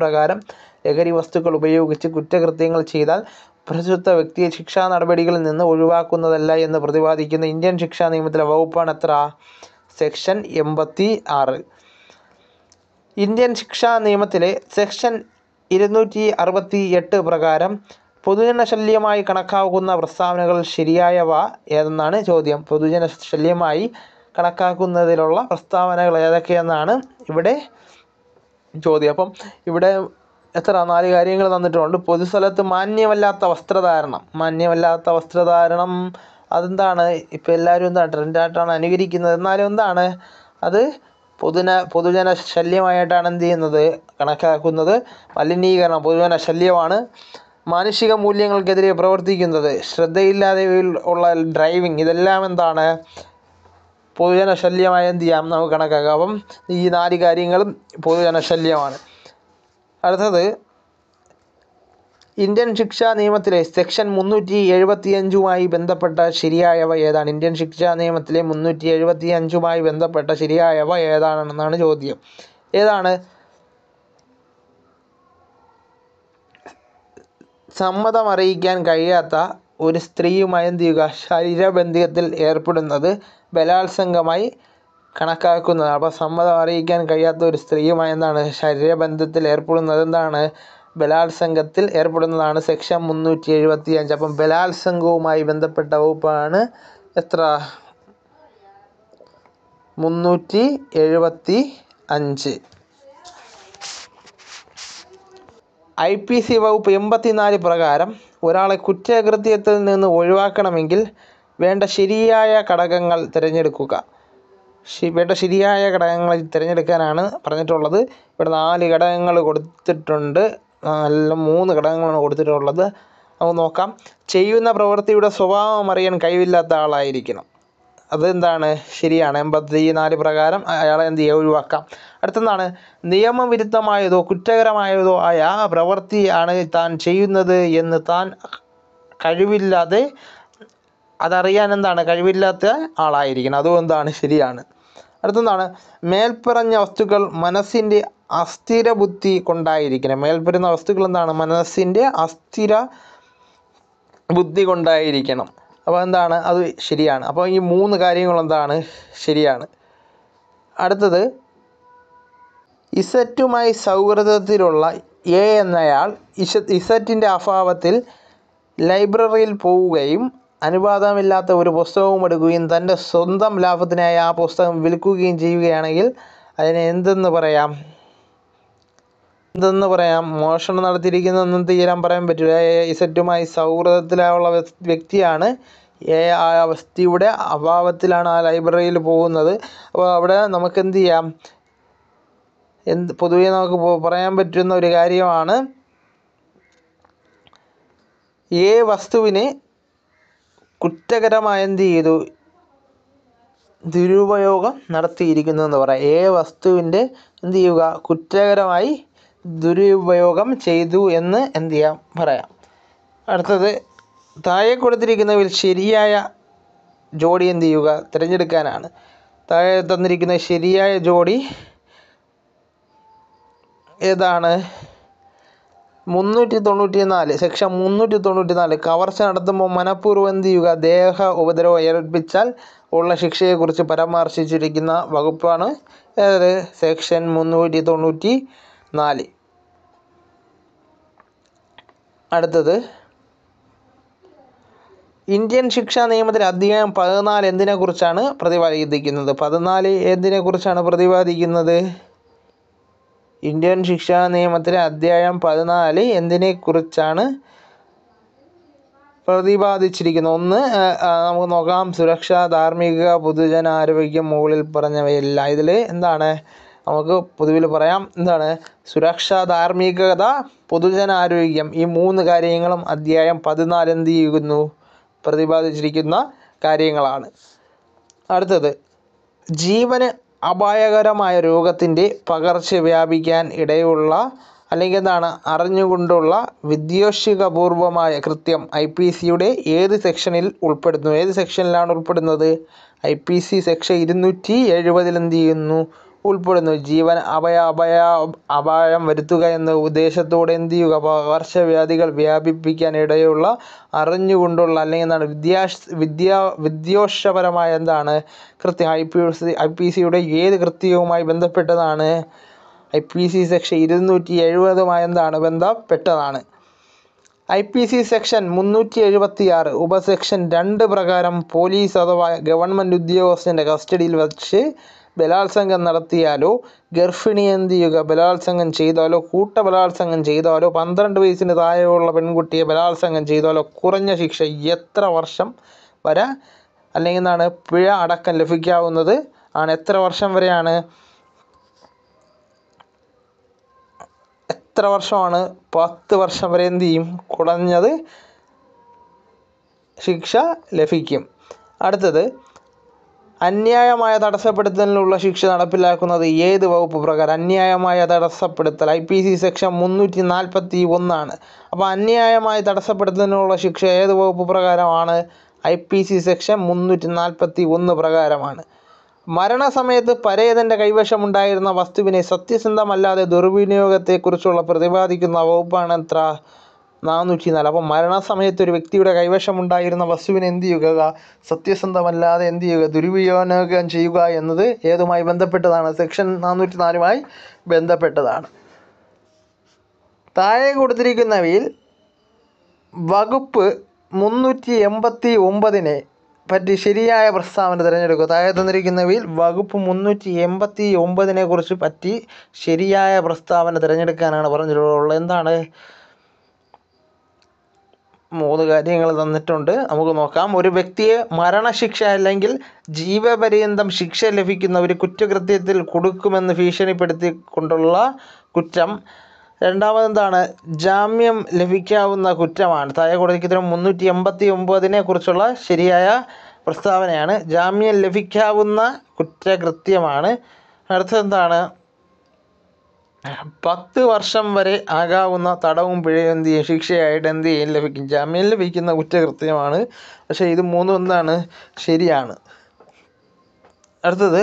പ്രകാരം ലഹരി വസ്തുക്കൾ ഉപയോഗിച്ച് കുറ്റകൃത്യങ്ങൾ ചെയ്താൽ പ്രസക്ത വ്യക്തിയെ ശിക്ഷാ നടപടികളിൽ നിന്ന് ഒഴിവാക്കുന്നതല്ല എന്ന് പ്രതിപാദിക്കുന്ന ഇന്ത്യൻ ശിക്ഷാ നിയമത്തിലെ വകുപ്പാണ് എത്ര സെക്ഷൻ എൺപത്തി ആറ് ഇന്ത്യൻ ശിക്ഷാ നിയമത്തിലെ സെക്ഷൻ ഇരുന്നൂറ്റി അറുപത്തി എട്ട് പ്രകാരം പൊതുജനശല്യമായി കണക്കാക്കുന്ന പ്രസ്താവനകൾ ശരിയായവ ഏതെന്നാണ് ചോദ്യം പൊതുജന ശല്യമായി കണക്കാക്കുന്നതിലുള്ള പ്രസ്താവനകൾ ഏതൊക്കെയെന്നാണ് ഇവിടെ ചോദ്യം അപ്പം ഇവിടെ എത്ര നാല് കാര്യങ്ങൾ തന്നിട്ടുണ്ട് പൊതുസ്ഥലത്ത് മാന്യമല്ലാത്ത വസ്ത്രധാരണം മാന്യമല്ലാത്ത വസ്ത്രധാരണം അതെന്താണ് ഇപ്പോൾ എല്ലാവരും എന്താണ് ട്രെൻഡായിട്ടാണ് അനുകരിക്കുന്നത് എന്നാലും എന്താണ് അത് പൊതുന പൊതുജന ശല്യമായിട്ടാണ് എന്ത് ചെയ്യുന്നത് കണക്കാക്കുന്നത് മലിനീകരണം പൊതുജന ശല്യമാണ് മാനുഷിക മൂല്യങ്ങൾക്കെതിരെ പ്രവർത്തിക്കുന്നത് ശ്രദ്ധയില്ലാതെ ഉള്ള ഡ്രൈവിംഗ് ഇതെല്ലാം എന്താണ് പൊതുജന ശല്യമായി എന്ത് ചെയ്യാം നമുക്ക് കണക്കാക്കാം അപ്പം ഈ നാല് കാര്യങ്ങളും പൊതുജന ശല്യമാണ് അടുത്തത് ഇന്ത്യൻ ശിക്ഷാ നിയമത്തിലെ സെക്ഷൻ മുന്നൂറ്റി എഴുപത്തിയഞ്ചുമായി ബന്ധപ്പെട്ട ശരിയായവ ഏതാണ് ഇന്ത്യൻ ശിക്ഷാ നിയമത്തിലെ മുന്നൂറ്റി എഴുപത്തിയഞ്ചുമായി ബന്ധപ്പെട്ട ശരിയായവ ഏതാണെന്നാണ് ചോദ്യം ഏതാണ് സമ്മതമറിയിക്കാൻ കഴിയാത്ത ഒരു സ്ത്രീയുമായി എന്ത് ചെയ്യുക ശരീരബന്ധിയത്തിൽ ഏർപ്പെടുന്നത് ബലാത്സംഗമായി കണക്കാക്കുന്നത് അപ്പോൾ സമ്മതം അറിയിക്കാൻ കഴിയാത്ത ഒരു സ്ത്രീയുമായി എന്താണ് ശരീരബന്ധത്തിൽ ഏർപ്പെടുന്നത് എന്താണ് ബലാത്സംഗത്തിൽ ഏർപ്പെടുന്നതാണ് സെക്ഷൻ മുന്നൂറ്റി എഴുപത്തി അഞ്ച് അപ്പം ബലാത്സംഗവുമായി ബന്ധപ്പെട്ട വകുപ്പാണ് എത്ര മുന്നൂറ്റി എഴുപത്തി അഞ്ച് ഐ പി സി വകുപ്പ് എൺപത്തിനാല് പ്രകാരം ഒരാളെ കുറ്റകൃത്യത്തിൽ നിന്ന് ഒഴിവാക്കണമെങ്കിൽ വേണ്ട ശരിയായ ഘടകങ്ങൾ തിരഞ്ഞെടുക്കുക വേണ്ട ശരിയായ ഘടകങ്ങൾ തിരഞ്ഞെടുക്കാനാണ് പറഞ്ഞിട്ടുള്ളത് ഇവിടെ നാല് ഘടകങ്ങൾ കൊടുത്തിട്ടുണ്ട് എല്ലാം മൂന്ന് ഘടകങ്ങളാണ് കൊടുത്തിട്ടുള്ളത് നമുക്ക് നോക്കാം ചെയ്യുന്ന പ്രവൃത്തിയുടെ സ്വഭാവം അറിയാൻ കഴിവില്ലാത്ത ആളായിരിക്കണം അതെന്താണ് ശരിയാണ് എൺപത്തി നാല് പ്രകാരം അയാളെ എന്ത് ചെയ്യുക ഒഴിവാക്കാം അടുത്തെന്താണ് നിയമവിരുദ്ധമായതോ കുറ്റകരമായതോ ആയ പ്രവൃത്തിയാണ് താൻ ചെയ്യുന്നത് എന്ന് താൻ കഴിവില്ലാതെ അതറിയാൻ എന്താണ് കഴിവില്ലാത്ത ആളായിരിക്കണം അതും എന്താണ് ശരിയാണ് അടുത്തെന്താണ് മേൽപ്പറഞ്ഞ വസ്തുക്കൾ മനസ്സിൻ്റെ അസ്ഥിര ബുദ്ധി കൊണ്ടായിരിക്കണം മേൽപ്പറയുന്ന വസ്തുക്കൾ എന്താണ് മനസ്സിൻ്റെ അസ്ഥിര ബുദ്ധി കൊണ്ടായിരിക്കണം അപ്പോൾ എന്താണ് അത് ശരിയാണ് അപ്പോൾ ഈ മൂന്ന് കാര്യങ്ങൾ എന്താണ് ശരിയാണ് അടുത്തത് ഇസറ്റുമായി സൗഹൃദത്തിലുള്ള എ എന്നയാൾ ഇഷ ഇസറ്റിൻ്റെ അഭാവത്തിൽ ലൈബ്രറിയിൽ പോവുകയും അനുവാദമില്ലാത്ത ഒരു പുസ്തകവും എടുക്കുകയും തൻ്റെ സ്വന്തം ലാഭത്തിനായി ആ പുസ്തകം വിൽക്കുകയും ചെയ്യുകയാണെങ്കിൽ അതിനെ എന്തെന്ന് പറയാം എന്തെന്ന് പറയാം മോഷണം നടത്തിയിരിക്കുന്നതെന്നും തീരാൻ പറയാൻ പറ്റില്ല എ ഐ സെറ്റുമായി സൗഹൃദത്തിലുള്ള വ്യക്തിയാണ് എ ആ വ്യക്തിയുടെ അഭാവത്തിലാണ് ആ ലൈബ്രറിയിൽ പോകുന്നത് അപ്പോൾ അവിടെ നമുക്ക് എന്ത് ചെയ്യാം എന്ത് പൊതുവേ നമുക്ക് പറയാൻ പറ്റുന്ന ഒരു കാര്യമാണ് എ വസ്തുവിനെ കുറ്റകരമായ എന്ത് ചെയ്തു ദുരുപയോഗം നടത്തിയിരിക്കുന്നു എന്ന് പറയാം എ വസ്തുവിൻ്റെ എന്ത് ചെയ്യുക കുറ്റകരമായി ദുരുപയോഗം ചെയ്തു എന്ന് എന്തു ചെയ്യാം പറയാം അടുത്തത് താഴെ കൊടുത്തിരിക്കുന്നവർ ശരിയായ ജോഡി എന്ത് ചെയ്യുക തിരഞ്ഞെടുക്കാനാണ് താഴെ തന്നിരിക്കുന്ന ശരിയായ ജോഡി ഏതാണ് മുന്നൂറ്റി തൊണ്ണൂറ്റി നാല് സെക്ഷൻ മുന്നൂറ്റി തൊണ്ണൂറ്റി നാല് കവർച്ച നടത്തുമ്പോൾ മനഃപൂർവ്വം എന്ത് ചെയ്യുക ദേഹ ഉപദ്രവം ഏൽപ്പിച്ചാൽ ഉള്ള ശിക്ഷയെക്കുറിച്ച് പരാമർശിച്ചിരിക്കുന്ന വകുപ്പാണ് ഏത് സെക്ഷൻ മുന്നൂറ്റി തൊണ്ണൂറ്റി നാല് അടുത്തത് ഇന്ത്യൻ ശിക്ഷാ നിയമത്തിൽ അധ്യായം പതിനാല് എന്തിനെക്കുറിച്ചാണ് പ്രതിപാദിക്കുന്നത് പതിനാല് എന്തിനെക്കുറിച്ചാണ് പ്രതിപാദിക്കുന്നത് ഇന്ത്യൻ ശിക്ഷാ നിയമത്തിലെ അധ്യായം പതിനാല് എന്തിനെക്കുറിച്ചാണ് പ്രതിപാദിച്ചിരിക്കുന്നത് ഒന്ന് നമുക്ക് നോക്കാം സുരക്ഷ ധാർമ്മിക പൊതുജനാരോഗ്യം മുകളിൽ പറഞ്ഞവയെല്ലാം ഇതിൽ എന്താണ് നമുക്ക് പൊതുവിൽ പറയാം എന്താണ് സുരക്ഷ ധാർമ്മികത പൊതുജനാരോഗ്യം ഈ മൂന്ന് കാര്യങ്ങളും അധ്യായം പതിനാല് എന്ത് ചെയ്യുന്നു പ്രതിപാദിച്ചിരിക്കുന്ന കാര്യങ്ങളാണ് അടുത്തത് ജീവന് അപായകരമായ രോഗത്തിൻ്റെ പകർച്ച വ്യാപിക്കാൻ ഇടയുള്ള അല്ലെങ്കിൽ എന്താണ് അറിഞ്ഞുകൊണ്ടുള്ള വിദ്യോഷികപൂർവമായ കൃത്യം ഐ പി സിയുടെ ഏത് സെക്ഷനിൽ ഉൾപ്പെടുന്നു ഏത് സെക്ഷനിലാണ് ഉൾപ്പെടുന്നത് ഐ പി സി സെക്ഷൻ ഇരുന്നൂറ്റി എഴുപതിൽ എന്ത് ചെയ്യുന്നു ഉൾപ്പെടുന്നു. ജീവന് അപായം വരുത്തുക എന്ന ഉദ്ദേശ്യത്തോടെ ചെയ്യുക പകർച്ചവ്യാധികൾ വ്യാപിപ്പിക്കാൻ ഇടയുള്ള അറിഞ്ഞുകൊണ്ടുള്ള അല്ലെങ്കിൽ വിദ്യോഷപരമായ എന്താണ് കൃത്യം? ഐപിസിയുടെ ഏത് കൃത്യവുമായി ബന്ധപ്പെട്ടതാണ്? ഐപിസി സെക്ഷൻ എഴുപതുമായി എന്താണ് ബന്ധപ്പെട്ടതാണ്? ഐപിസി സെക്ഷൻ ആറ് ഉപസെക്ഷൻ രണ്ട് പ്രകാരം പോലീസ് അഥവാ ഗവൺമെന്റ് ഉദ്യോഗസ്ഥന്റെ കസ്റ്റഡിയിൽ വച്ച് ബലാത്സംഗം നടത്തിയാലോ ഗർഭിണി എന്ത് ചെയ്യുക ബലാത്സംഗം ചെയ്താലോ കൂട്ട ബലാത്സംഗം ചെയ്താലോ പന്ത്രണ്ട് വയസ്സിന് താഴെയുള്ള പെൺകുട്ടിയെ ബലാത്സംഗം ചെയ്താലോ കുറഞ്ഞ ശിക്ഷ എത്ര വർഷം വരെ അല്ലെങ്കിൽ എന്നാണ് പിഴ അടക്കം ലഭിക്കാവുന്നത് ആണ് എത്ര വർഷം വരെയാണ് എത്ര വർഷമാണ് പത്ത് വർഷം വരെ എന്ത് ചെയ്യും കുറഞ്ഞത് ശിക്ഷ ലഭിക്കും അടുത്തത് അന്യായമായ തടസ്സപ്പെടുത്തലിനുള്ള ശിക്ഷ നടപ്പിലാക്കുന്നത് ഏത് വകുപ്പ് പ്രകാരം അന്യായമായ തടസ്സപ്പെടുത്തൽ ഐ പി സി സെക്ഷൻ മുന്നൂറ്റി നാൽപ്പത്തി ഒന്നാണ് അപ്പോൾ അന്യായമായ തടസ്സപ്പെടുത്തലിനുള്ള ശിക്ഷ ഏത് വകുപ്പ് പ്രകാരമാണ് ഐ പി സി സെക്ഷൻ മുന്നൂറ്റി നാൽപ്പത്തി ഒന്ന് പ്രകാരമാണ് മരണസമയത്ത് പരേതൻ്റെ കൈവശമുണ്ടായിരുന്ന വസ്തുവിനെ സത്യസന്ധമല്ലാതെ ദുർവിനിയോഗത്തെക്കുറിച്ചുള്ള പ്രതിപാദിക്കുന്ന വകുപ്പാണ് എത്ര നാനൂറ്റി നാല് അപ്പം മരണസമയത്ത് ഒരു വ്യക്തിയുടെ കൈവശമുണ്ടായിരുന്ന വസ്തുവിനെ എന്ത് ചെയ്യുക സത്യസന്ധമല്ലാതെ എന്ത് ചെയ്യുക ദുരുപയോഗം ചെയ്യുക എന്നത് ഏതുമായി ബന്ധപ്പെട്ടതാണ് സെക്ഷൻ നാനൂറ്റി നാലുമായി ബന്ധപ്പെട്ടതാണ് താഴെ കൊടുത്തിരിക്കുന്നവയിൽ വകുപ്പ് മുന്നൂറ്റി എൺപത്തി ഒമ്പതിനെ പറ്റി ശരിയായ പ്രസ്താവന തിരഞ്ഞെടുക്കുക താഴെ തന്നിരിക്കുന്നവയിൽ വകുപ്പ് മുന്നൂറ്റി എൺപത്തി ഒമ്പതിനെ കുറിച്ച് പറ്റി ശരിയായ പ്രസ്താവന തിരഞ്ഞെടുക്കാനാണ് പറഞ്ഞിട്ടുള്ളത് എന്താണ് മൂന്ന് കാര്യങ്ങൾ തന്നിട്ടുണ്ട് നമുക്ക് നോക്കാം ഒരു വ്യക്തിയെ മരണശിക്ഷ അല്ലെങ്കിൽ ജീവപര്യന്തം ശിക്ഷ ലഭിക്കുന്ന ഒരു കുറ്റകൃത്യത്തിൽ കൊടുക്കുമെന്ന് ഭീഷണിപ്പെടുത്തിക്കൊണ്ടുള്ള കുറ്റം രണ്ടാമതെന്താണ് ജാമ്യം ലഭിക്കാവുന്ന കുറ്റമാണ് താഴെ കൊടുക്കുന്ന മുന്നൂറ്റി എൺപത്തി ഒമ്പതിനെ കുറിച്ചുള്ള ശരിയായ പ്രസ്താവനയാണ് ജാമ്യം ലഭിക്കാവുന്ന കുറ്റകൃത്യമാണ് അടുത്തെന്താണ് പത്ത് വർഷം വരെ ആകാവുന്ന തടവും പിഴയും എന്ത് ചെയ്യും ശിക്ഷയായിട്ട് എന്ത് ചെയ്യും ലഭിക്കും ജാമ്യം ലഭിക്കുന്ന കുറ്റകൃത്യമാണ് പക്ഷേ ഇത് മൂന്നും എന്താണ് ശരിയാണ് അടുത്തത്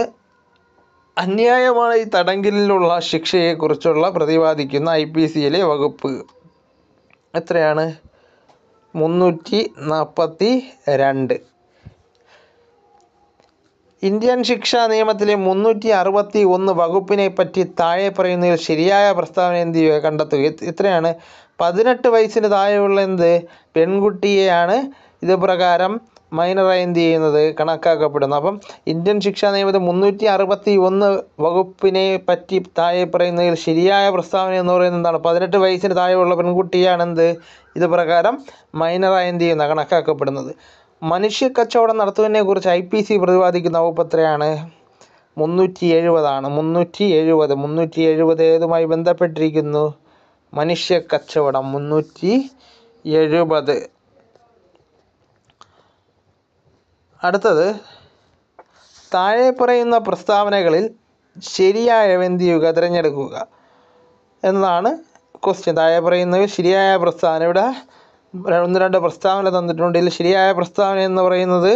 അന്യായമായി തടങ്കലിലുള്ള ശിക്ഷയെക്കുറിച്ചുള്ള പ്രതിപാദിക്കുന്ന ഐ പി സിയിലെ വകുപ്പ് എത്രയാണ് മുന്നൂറ്റി നാൽപ്പത്തി രണ്ട് ഇന്ത്യൻ ശിക്ഷാ നിയമത്തിലെ മുന്നൂറ്റി അറുപത്തി ഒന്ന് വകുപ്പിനെ പറ്റി താഴെ പറയുന്നതിൽ ശരിയായ പ്രസ്താവന എന്ത് ചെയ്യുക കണ്ടെത്തുക ഇത്രയാണ് പതിനെട്ട് വയസ്സിന് താഴെയുള്ള എന്ത് പെൺകുട്ടിയെയാണ് ഇത് പ്രകാരം മൈനറായി എന്ത് ചെയ്യുന്നത് കണക്കാക്കപ്പെടുന്നു അപ്പം ഇന്ത്യൻ ശിക്ഷാ നിയമത്തിൽ മുന്നൂറ്റി അറുപത്തി ഒന്ന് വകുപ്പിനെ പറ്റി താഴെ പറയുന്നതിൽ ശരിയായ പ്രസ്താവന എന്ന് പറയുന്നത് എന്താണ് പതിനെട്ട് വയസ്സിന് താഴെയുള്ള പെൺകുട്ടിയാണെന്ത് ഇത് പ്രകാരം മൈനറായി എന്ത് ചെയ്യുന്ന കണക്കാക്കപ്പെടുന്നത് മനുഷ്യ കച്ചവടം കുറിച്ച് ഐ പി സി പ്രതിപാദിക്കുന്ന വകുപ്പ് എത്രയാണ് മുന്നൂറ്റി എഴുപതാണ് മുന്നൂറ്റി എഴുപത് മുന്നൂറ്റി എഴുപത് ഏതുമായി ബന്ധപ്പെട്ടിരിക്കുന്നു മനുഷ്യ കച്ചവടം മുന്നൂറ്റി എഴുപത് അടുത്തത് താഴെ പറയുന്ന പ്രസ്താവനകളിൽ ശരിയായവ വെന്തിയുക തിരഞ്ഞെടുക്കുക എന്നതാണ് ക്വസ്റ്റ്യൻ താഴെ പറയുന്നത് ശരിയായ പ്രസ്താവന ഇവിടെ ഒന്ന് രണ്ട് പ്രസ്താവന തന്നിട്ടുണ്ട് ഇതിൽ ശരിയായ പ്രസ്താവന എന്ന് പറയുന്നത്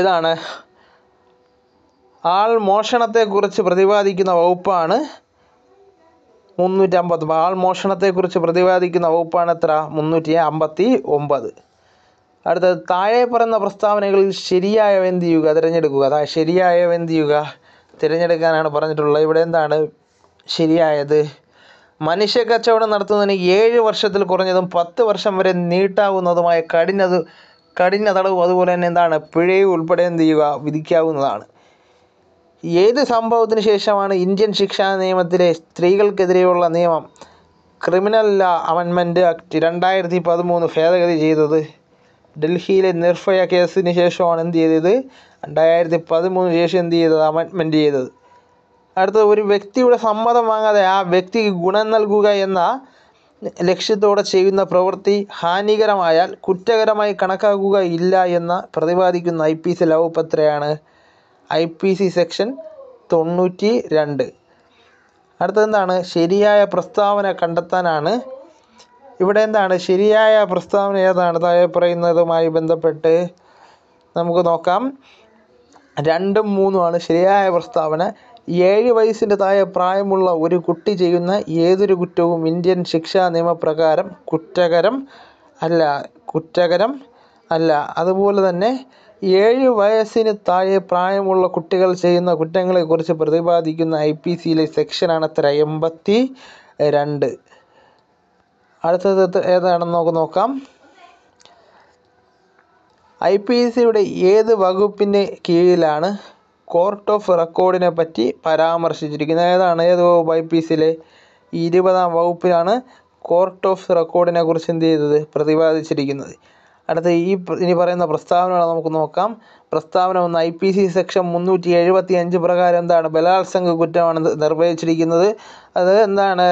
ഇതാണ് ആൾ മോഷണത്തെക്കുറിച്ച് പ്രതിപാദിക്കുന്ന വകുപ്പാണ് മുന്നൂറ്റി അമ്പത്തി ആൾ മോഷണത്തെക്കുറിച്ച് പ്രതിപാദിക്കുന്ന വകുപ്പാണ് എത്ര മുന്നൂറ്റി അമ്പത്തി ഒമ്പത് അടുത്തത് താഴെ പറയുന്ന പ്രസ്താവനകളിൽ ശരിയായവ എന്ത് ചെയ്യുക തിരഞ്ഞെടുക്കുക അതായത് ശരിയായവ എന്ത് ചെയ്യുക തിരഞ്ഞെടുക്കാനാണ് പറഞ്ഞിട്ടുള്ളത് ഇവിടെ എന്താണ് ശരിയായത് മനുഷ്യ കച്ചവടം നടത്തുന്നതിന് ഏഴ് വർഷത്തിൽ കുറഞ്ഞതും പത്ത് വർഷം വരെ നീട്ടാവുന്നതുമായ കഠിന കഠിന തടവ് അതുപോലെ തന്നെ എന്താണ് പിഴയും ഉൾപ്പെടെ എന്ത് ചെയ്യുക വിധിക്കാവുന്നതാണ് ഏത് സംഭവത്തിന് ശേഷമാണ് ഇന്ത്യൻ ശിക്ഷാ നിയമത്തിലെ സ്ത്രീകൾക്കെതിരെയുള്ള നിയമം ക്രിമിനൽ ലാ അമെൻമെൻ്റ് ആക്ട് രണ്ടായിരത്തി പതിമൂന്ന് ഭേദഗതി ചെയ്തത് ഡൽഹിയിലെ നിർഭയ കേസിന് ശേഷമാണ് എന്ത് ചെയ്തത് രണ്ടായിരത്തി പതിമൂന്ന് ശേഷം എന്ത് ചെയ്തത് അമെൻമെൻറ്റ് ചെയ്തത് അടുത്തത് ഒരു വ്യക്തിയുടെ സമ്മതം വാങ്ങാതെ ആ വ്യക്തിക്ക് ഗുണം നൽകുക എന്ന ലക്ഷ്യത്തോടെ ചെയ്യുന്ന പ്രവൃത്തി ഹാനികരമായാൽ കുറ്റകരമായി കണക്കാക്കുക ഇല്ല എന്ന് പ്രതിപാദിക്കുന്ന ഐ പി സി ലവപത്രയാണ് ഐ പി സി സെക്ഷൻ തൊണ്ണൂറ്റി രണ്ട് അടുത്തെന്താണ് ശരിയായ പ്രസ്താവന കണ്ടെത്താനാണ് ഇവിടെ എന്താണ് ശരിയായ പ്രസ്താവന ഏതാണ് താഴെ പറയുന്നതുമായി ബന്ധപ്പെട്ട് നമുക്ക് നോക്കാം രണ്ടും മൂന്നുമാണ് ശരിയായ പ്രസ്താവന ഏഴ് വയസ്സിന് താഴെ പ്രായമുള്ള ഒരു കുട്ടി ചെയ്യുന്ന ഏതൊരു കുറ്റവും ഇന്ത്യൻ ശിക്ഷാ നിയമപ്രകാരം കുറ്റകരം അല്ല കുറ്റകരം അല്ല അതുപോലെ തന്നെ ഏഴ് വയസ്സിന് താഴെ പ്രായമുള്ള കുട്ടികൾ ചെയ്യുന്ന കുറ്റങ്ങളെക്കുറിച്ച് പ്രതിപാദിക്കുന്ന ഐ പി സിയിലെ സെക്ഷനാണ് അത്ര എൺപത്തി രണ്ട് അടുത്തത് ഏതാണെന്ന് നമുക്ക് നോക്കാം ഐ പി സിയുടെ ഏത് വകുപ്പിന് കീഴിലാണ് കോർട്ട് ഓഫ് റെക്കോർഡിനെ പറ്റി പരാമർശിച്ചിരിക്കുന്നത് ഏതാണ് ഏത് വകുപ്പ് ഐ പി സിയിലെ ഇരുപതാം വകുപ്പിലാണ് കോർട്ട് ഓഫ് റെക്കോർഡിനെ കുറിച്ച് എന്ത് ചെയ്തത് പ്രതിപാദിച്ചിരിക്കുന്നത് അടുത്ത ഈ ഇനി പറയുന്ന പ്രസ്താവനകൾ നമുക്ക് നോക്കാം പ്രസ്താവന ഒന്ന് ഐ പി സി സെക്ഷൻ മുന്നൂറ്റി എഴുപത്തി അഞ്ച് പ്രകാരം എന്താണ് ബലാത്സംഗ കുറ്റമാണ് നിർവഹിച്ചിരിക്കുന്നത് അത് എന്താണ്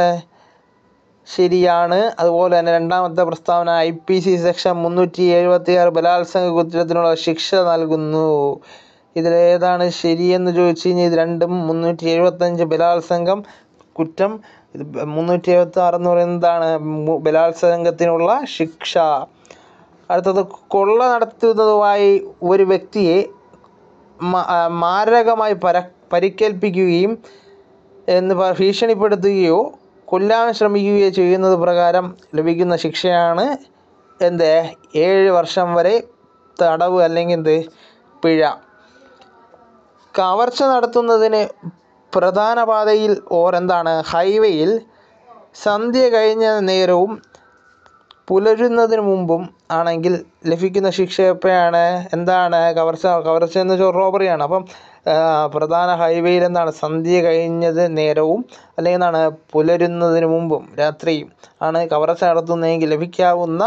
ശരിയാണ് അതുപോലെ തന്നെ രണ്ടാമത്തെ പ്രസ്താവന ഐ പി സി സെക്ഷൻ മുന്നൂറ്റി എഴുപത്തി ആറ് ബലാത്സംഗ കുറ്റത്തിനുള്ള ശിക്ഷ നൽകുന്നു ഇതിലേതാണ് ശരിയെന്ന് ചോദിച്ചു കഴിഞ്ഞാൽ ഇത് രണ്ടും മുന്നൂറ്റി എഴുപത്തഞ്ച് ബലാത്സംഗം കുറ്റം ഇത് മുന്നൂറ്റി എഴുപത്തി ആറെന്ന് പറയുന്നതാണ് ബലാത്സംഗത്തിനുള്ള ശിക്ഷ അടുത്തത് കൊള്ള നടത്തുന്നതുമായി ഒരു വ്യക്തിയെ മാരകമായി പര പരിക്കേൽപ്പിക്കുകയും എന്ന് ഭീഷണിപ്പെടുത്തുകയോ കൊല്ലാൻ ശ്രമിക്കുകയോ ചെയ്യുന്നത് പ്രകാരം ലഭിക്കുന്ന ശിക്ഷയാണ് എന്ത് ഏഴ് വർഷം വരെ തടവ് അല്ലെങ്കിൽ എന്ത് പിഴ കവർച്ച നടത്തുന്നതിന് പ്രധാന പാതയിൽ ഓർ എന്താണ് ഹൈവേയിൽ സന്ധ്യ കഴിഞ്ഞ നേരവും പുലരുന്നതിന് മുമ്പും ആണെങ്കിൽ ലഭിക്കുന്ന എപ്പോഴാണ് എന്താണ് കവർച്ച കവർച്ച എന്ന് വെച്ചാൽ റോബറിയാണ് അപ്പം പ്രധാന ഹൈവേയിൽ എന്താണ് സന്ധ്യ കഴിഞ്ഞത് നേരവും അല്ലെങ്കിൽ എന്താണ് പുലരുന്നതിന് മുമ്പും രാത്രിയും ആണ് കവർച്ച നടത്തുന്നതെങ്കിൽ ലഭിക്കാവുന്ന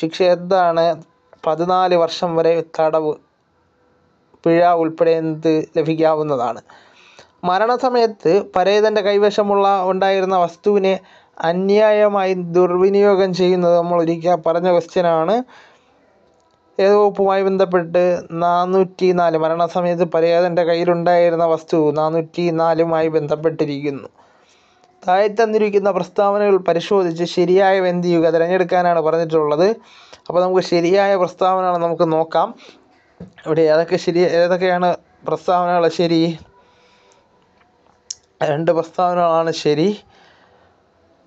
ശിക്ഷ എന്താണ് പതിനാല് വർഷം വരെ തടവ് പിഴ ഉൾപ്പെടെ എന്ത് ലഭിക്കാവുന്നതാണ് മരണസമയത്ത് പരേതൻ്റെ കൈവശമുള്ള ഉണ്ടായിരുന്ന വസ്തുവിനെ അന്യായമായി ദുർവിനിയോഗം ചെയ്യുന്നത് നമ്മൾ ഒരിക്കൽ പറഞ്ഞ ക്വസ്റ്റ്യനാണ് ഏത് വകുപ്പുമായി ബന്ധപ്പെട്ട് നാനൂറ്റി നാല് മരണസമയത്ത് പരേതൻ്റെ കയ്യിലുണ്ടായിരുന്ന വസ്തു നാനൂറ്റി നാലുമായി ബന്ധപ്പെട്ടിരിക്കുന്നു താഴെ തന്നിരിക്കുന്ന പ്രസ്താവനകൾ പരിശോധിച്ച് ശരിയായവ എന്ത് ചെയ്യുക തിരഞ്ഞെടുക്കാനാണ് പറഞ്ഞിട്ടുള്ളത് അപ്പോൾ നമുക്ക് ശരിയായ പ്രസ്താവനകൾ നമുക്ക് നോക്കാം ഇവിടെ ഏതൊക്കെ ശരി ഏതൊക്കെയാണ് പ്രസ്താവനകൾ ശരി രണ്ട് പ്രസ്താവനകളാണ് ശരി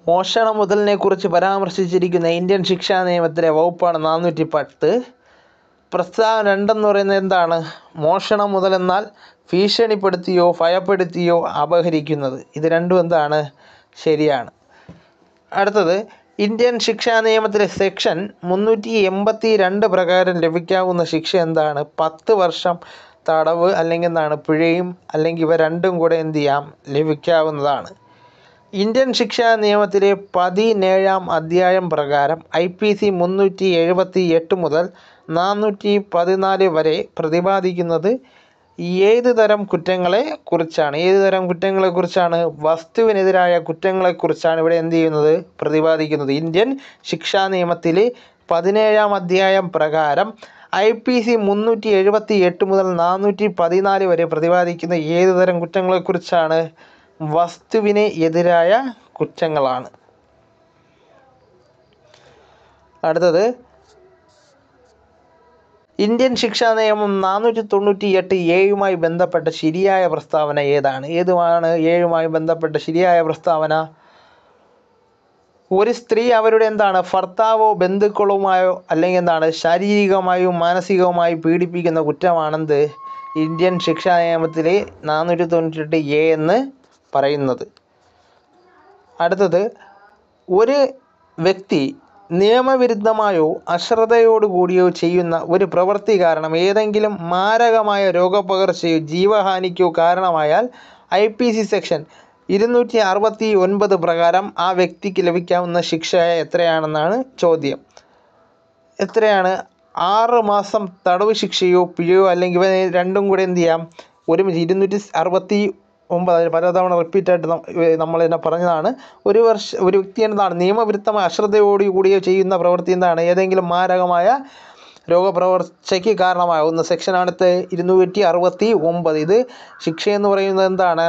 മോഷണ കുറിച്ച് പരാമർശിച്ചിരിക്കുന്ന ഇന്ത്യൻ ശിക്ഷാ നിയമത്തിലെ വകുപ്പാണ് നാനൂറ്റി പത്ത് പ്രസ്താവന രണ്ടെന്ന് പറയുന്നത് എന്താണ് മോഷണം മുതൽ എന്നാൽ ഭീഷണിപ്പെടുത്തിയോ ഭയപ്പെടുത്തിയോ അപഹരിക്കുന്നത് ഇത് രണ്ടും എന്താണ് ശരിയാണ് അടുത്തത് ഇന്ത്യൻ ശിക്ഷാ നിയമത്തിലെ സെക്ഷൻ മുന്നൂറ്റി എൺപത്തി രണ്ട് പ്രകാരം ലഭിക്കാവുന്ന ശിക്ഷ എന്താണ് പത്ത് വർഷം തടവ് അല്ലെങ്കിൽ എന്താണ് പിഴയും അല്ലെങ്കിൽ ഇവ രണ്ടും കൂടെ എന്ത് ചെയ്യാം ലഭിക്കാവുന്നതാണ് ഇന്ത്യൻ ശിക്ഷാ നിയമത്തിലെ പതിനേഴാം അധ്യായം പ്രകാരം ഐ പി സി മുന്നൂറ്റി എഴുപത്തി എട്ട് മുതൽ നാനൂറ്റി പതിനാല് വരെ പ്രതിപാദിക്കുന്നത് ഏത് തരം കുറ്റങ്ങളെ കുറിച്ചാണ് ഏത് തരം കുറ്റങ്ങളെ കുറിച്ചാണ് വസ്തുവിനെതിരായ കുറ്റങ്ങളെക്കുറിച്ചാണ് ഇവിടെ എന്ത് ചെയ്യുന്നത് പ്രതിപാദിക്കുന്നത് ഇന്ത്യൻ ശിക്ഷാ നിയമത്തിൽ പതിനേഴാം അധ്യായം പ്രകാരം ഐ പി സി മുന്നൂറ്റി എഴുപത്തി എട്ട് മുതൽ നാനൂറ്റി പതിനാല് വരെ പ്രതിപാദിക്കുന്ന ഏത് തരം കുറ്റങ്ങളെക്കുറിച്ചാണ് വസ്തുവിന് എതിരായ കുറ്റങ്ങളാണ് അടുത്തത് ഇന്ത്യൻ ശിക്ഷാ നിയമം നാനൂറ്റി തൊണ്ണൂറ്റി എട്ട് എയുമായി ബന്ധപ്പെട്ട ശരിയായ പ്രസ്താവന ഏതാണ് ഏതുമാണ് ഏഴുമായി ബന്ധപ്പെട്ട ശരിയായ പ്രസ്താവന ഒരു സ്ത്രീ അവരുടെ എന്താണ് ഭർത്താവോ ബന്ധുക്കളുമായോ അല്ലെങ്കിൽ എന്താണ് ശാരീരികമായും മാനസികവുമായി പീഡിപ്പിക്കുന്ന കുറ്റമാണെന്ത് ഇന്ത്യൻ ശിക്ഷാ നിയമത്തിലെ നാനൂറ്റി എട്ട് എ എന്ന് പറയുന്നത് അടുത്തത് ഒരു വ്യക്തി നിയമവിരുദ്ധമായോ അശ്രദ്ധയോടുകൂടിയോ ചെയ്യുന്ന ഒരു പ്രവൃത്തി കാരണം ഏതെങ്കിലും മാരകമായ രോഗപകർച്ചയോ ജീവഹാനിക്കോ കാരണമായാൽ ഐ പി സി സെക്ഷൻ ഇരുന്നൂറ്റി അറുപത്തി ഒൻപത് പ്രകാരം ആ വ്യക്തിക്ക് ലഭിക്കാവുന്ന ശിക്ഷ എത്രയാണെന്നാണ് ചോദ്യം എത്രയാണ് ആറ് മാസം തടവ് ശിക്ഷയോ പിഴയോ അല്ലെങ്കിൽ രണ്ടും കൂടെ എന്ത് ചെയ്യാം ഒരുമിച്ച് ഇരുന്നൂറ്റി അറുപത്തി ഒമ്പത് പലതവണ റിപ്പീറ്റായിട്ട് നമ്മൾ തന്നെ പറഞ്ഞതാണ് ഒരു വർഷ ഒരു വ്യക്തി എന്താണ് നിയമവിരുദ്ധമായ അശ്രദ്ധയോടു കൂടിയോ ചെയ്യുന്ന പ്രവൃത്തി എന്താണ് ഏതെങ്കിലും മാരകമായ രോഗപ്രവർച്ചയ്ക്ക് കാരണമാകുന്ന സെക്ഷനാണത്തെ ഇരുന്നൂറ്റി അറുപത്തി ഒമ്പത് ഇത് ശിക്ഷയെന്ന് പറയുന്നത് എന്താണ്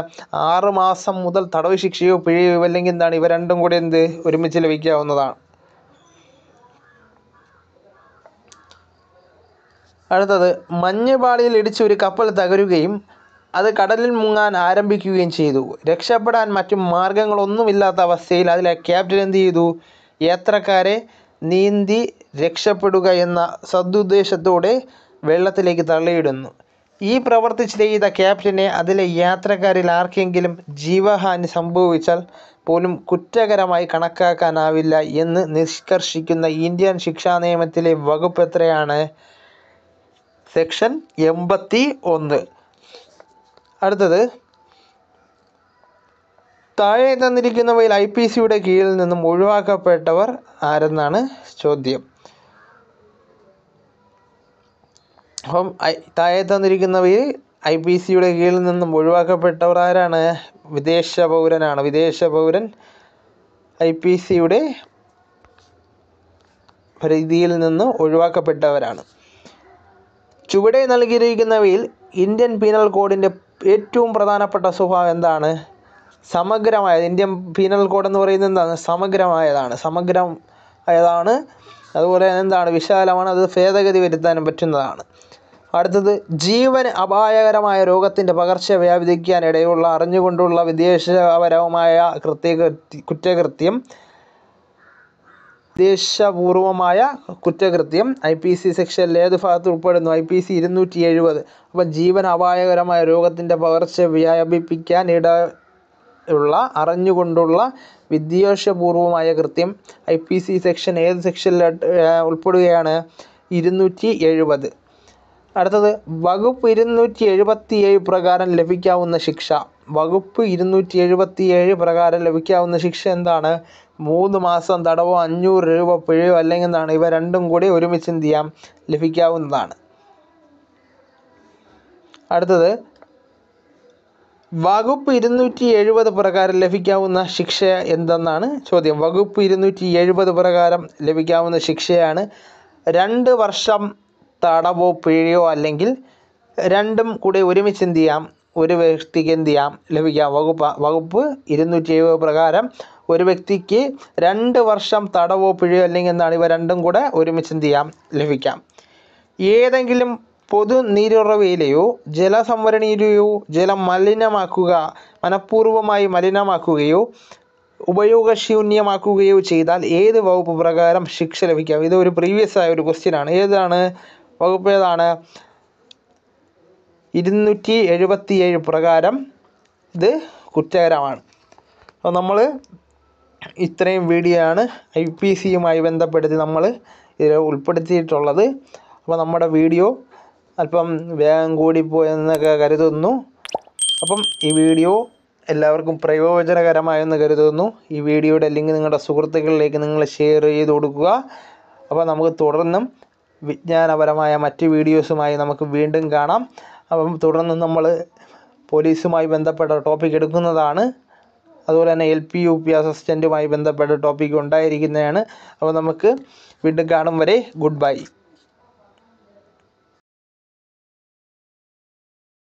ആറ് മാസം മുതൽ തടവ് ശിക്ഷയോ പിഴയോ അല്ലെങ്കിൽ എന്താണ് ഇവ രണ്ടും കൂടി എന്ത് ഒരുമിച്ച് ലഭിക്കാവുന്നതാണ് അടുത്തത് മഞ്ഞുപാളിയിൽ ഇടിച്ച് ഒരു കപ്പൽ തകരുകയും അത് കടലിൽ മുങ്ങാൻ ആരംഭിക്കുകയും ചെയ്തു രക്ഷപ്പെടാൻ മറ്റു മാർഗ്ഗങ്ങളൊന്നുമില്ലാത്ത അവസ്ഥയിൽ അതിലെ ക്യാപ്റ്റൻ എന്ത് ചെയ്തു യാത്രക്കാരെ നീന്തി രക്ഷപ്പെടുക എന്ന സദുദ്ദേശത്തോടെ വെള്ളത്തിലേക്ക് തള്ളിയിടുന്നു ഈ പ്രവൃത്തി ചെയ്ത ക്യാപ്റ്റനെ അതിലെ യാത്രക്കാരിൽ ആർക്കെങ്കിലും ജീവഹാനി സംഭവിച്ചാൽ പോലും കുറ്റകരമായി കണക്കാക്കാനാവില്ല എന്ന് നിഷ്കർഷിക്കുന്ന ഇന്ത്യൻ ശിക്ഷാ നിയമത്തിലെ വകുപ്പ് എത്രയാണ് സെക്ഷൻ എൺപത്തി ഒന്ന് അടുത്തത് താഴെ തന്നിരിക്കുന്നവയിൽ ഐ പി സിയുടെ കീഴിൽ നിന്നും ഒഴിവാക്കപ്പെട്ടവർ ആരെന്നാണ് ചോദ്യം അപ്പം താഴെ തന്നിരിക്കുന്നവയിൽ ഐ പി സിയുടെ കീഴിൽ നിന്നും ഒഴിവാക്കപ്പെട്ടവർ ആരാണ് വിദേശ പൗരനാണ് വിദേശ പൗരൻ ഐ പി സിയുടെ പരിധിയിൽ നിന്ന് ഒഴിവാക്കപ്പെട്ടവരാണ് ചുവടെ നൽകിയിരിക്കുന്നവയിൽ ഇന്ത്യൻ പീനൽ കോഡിൻ്റെ ഏറ്റവും പ്രധാനപ്പെട്ട സ്വഭാവം എന്താണ് സമഗ്രമായ ഇന്ത്യൻ പീനൽ കോഡ് എന്ന് പറയുന്നത് എന്താണ് സമഗ്രമായതാണ് സമഗ്രം ആയതാണ് അതുപോലെ എന്താണ് വിശാലമാണ് അത് ഭേദഗതി വരുത്താനും പറ്റുന്നതാണ് അടുത്തത് ജീവൻ അപായകരമായ രോഗത്തിൻ്റെ പകർച്ച വ്യാപിക്കാൻ ഇടയുള്ള അറിഞ്ഞുകൊണ്ടുള്ള വിദേശപരവുമായ കൃത്യ കുറ്റകൃത്യം ഉദ്ദേശപൂർവമായ കുറ്റകൃത്യം ഐ പി സി സെക്ഷനിൽ ഏത് ഭാഗത്ത് ഉൾപ്പെടുന്നു ഐ പി സി ഇരുന്നൂറ്റി എഴുപത് അപ്പം ജീവൻ അപായകരമായ രോഗത്തിൻ്റെ പകർച്ച വ്യാപിപ്പിക്കാൻ ഇട ഉള്ള അറിഞ്ഞുകൊണ്ടുള്ള വിദ്വേഷപൂർവമായ കൃത്യം ഐ പി സി സെക്ഷൻ ഏത് സെക്ഷനിൽ ഉൾപ്പെടുകയാണ് ഇരുന്നൂറ്റി എഴുപത് അടുത്തത് വകുപ്പ് ഇരുന്നൂറ്റി എഴുപത്തി ഏഴ് പ്രകാരം ലഭിക്കാവുന്ന ശിക്ഷ വകുപ്പ് ഇരുന്നൂറ്റി ഏഴ് പ്രകാരം ലഭിക്കാവുന്ന ശിക്ഷ എന്താണ് മൂന്ന് മാസം തടവോ അഞ്ഞൂറ് രൂപ പിഴയോ അല്ലെങ്കിൽ എന്താണ് ഇവ രണ്ടും കൂടി ഒരുമിച്ച് എന്ത് ചെയ്യാം ലഭിക്കാവുന്നതാണ് അടുത്തത് വകുപ്പ് ഇരുന്നൂറ്റി എഴുപത് പ്രകാരം ലഭിക്കാവുന്ന ശിക്ഷ എന്തെന്നാണ് ചോദ്യം വകുപ്പ് ഇരുന്നൂറ്റി എഴുപത് പ്രകാരം ലഭിക്കാവുന്ന ശിക്ഷയാണ് രണ്ട് വർഷം തടവോ പിഴയോ അല്ലെങ്കിൽ രണ്ടും കൂടി ഒരുമിച്ച് എന്ത് ചെയ്യാം ഒരു വ്യക്തിക്ക് എന്ത് ചെയ്യാം ലഭിക്കാം വകുപ്പ് വകുപ്പ് ഇരുന്നൂറ്റി എഴുപത് പ്രകാരം ഒരു വ്യക്തിക്ക് രണ്ട് വർഷം തടവോ പിഴയോ അല്ലെങ്കിൽ എന്താണ് ഇവ രണ്ടും കൂടെ ഒരുമിച്ച് എന്ത് ചെയ്യാം ലഭിക്കാം ഏതെങ്കിലും പൊതു നീരുറവയിലെയോ ജലസംഭരണിയിലെയോ ജലം മലിനമാക്കുക മനഃപൂർവ്വമായി മലിനമാക്കുകയോ ഉപയോഗശൂന്യമാക്കുകയോ ചെയ്താൽ ഏത് വകുപ്പ് പ്രകാരം ശിക്ഷ ലഭിക്കാം ഇത് ഒരു പ്രീവിയസ് ആയ ഒരു ക്വസ്റ്റ്യൻ ആണ് ഏതാണ് വകുപ്പ് ഏതാണ് ഇരുന്നൂറ്റി എഴുപത്തിയേഴ് പ്രകാരം ഇത് കുറ്റകരമാണ് അപ്പോൾ നമ്മൾ ഇത്രയും വീഡിയോ ആണ് ഐ പി സിയുമായി ബന്ധപ്പെടുത്തി നമ്മൾ ഇതിൽ ഉൾപ്പെടുത്തിയിട്ടുള്ളത് അപ്പോൾ നമ്മുടെ വീഡിയോ അല്പം വേഗം കൂടിപ്പോയെന്നൊക്കെ കരുതുന്നു അപ്പം ഈ വീഡിയോ എല്ലാവർക്കും പ്രയോജനകരമായെന്ന് കരുതുന്നു ഈ വീഡിയോയുടെ ലിങ്ക് നിങ്ങളുടെ സുഹൃത്തുക്കളിലേക്ക് നിങ്ങൾ ഷെയർ ചെയ്ത് കൊടുക്കുക അപ്പോൾ നമുക്ക് തുടർന്നും വിജ്ഞാനപരമായ മറ്റ് വീഡിയോസുമായി നമുക്ക് വീണ്ടും കാണാം അപ്പം തുടർന്ന് നമ്മൾ പോലീസുമായി ബന്ധപ്പെട്ട ടോപ്പിക് എടുക്കുന്നതാണ് അതുപോലെ തന്നെ എൽ പി യു പി അസിസ്റ്റൻറ്റുമായി ബന്ധപ്പെട്ട ടോപ്പിക് ഉണ്ടായിരിക്കുന്നതാണ് അപ്പോൾ നമുക്ക് വീണ്ടും കാണും വരെ ഗുഡ് ബൈ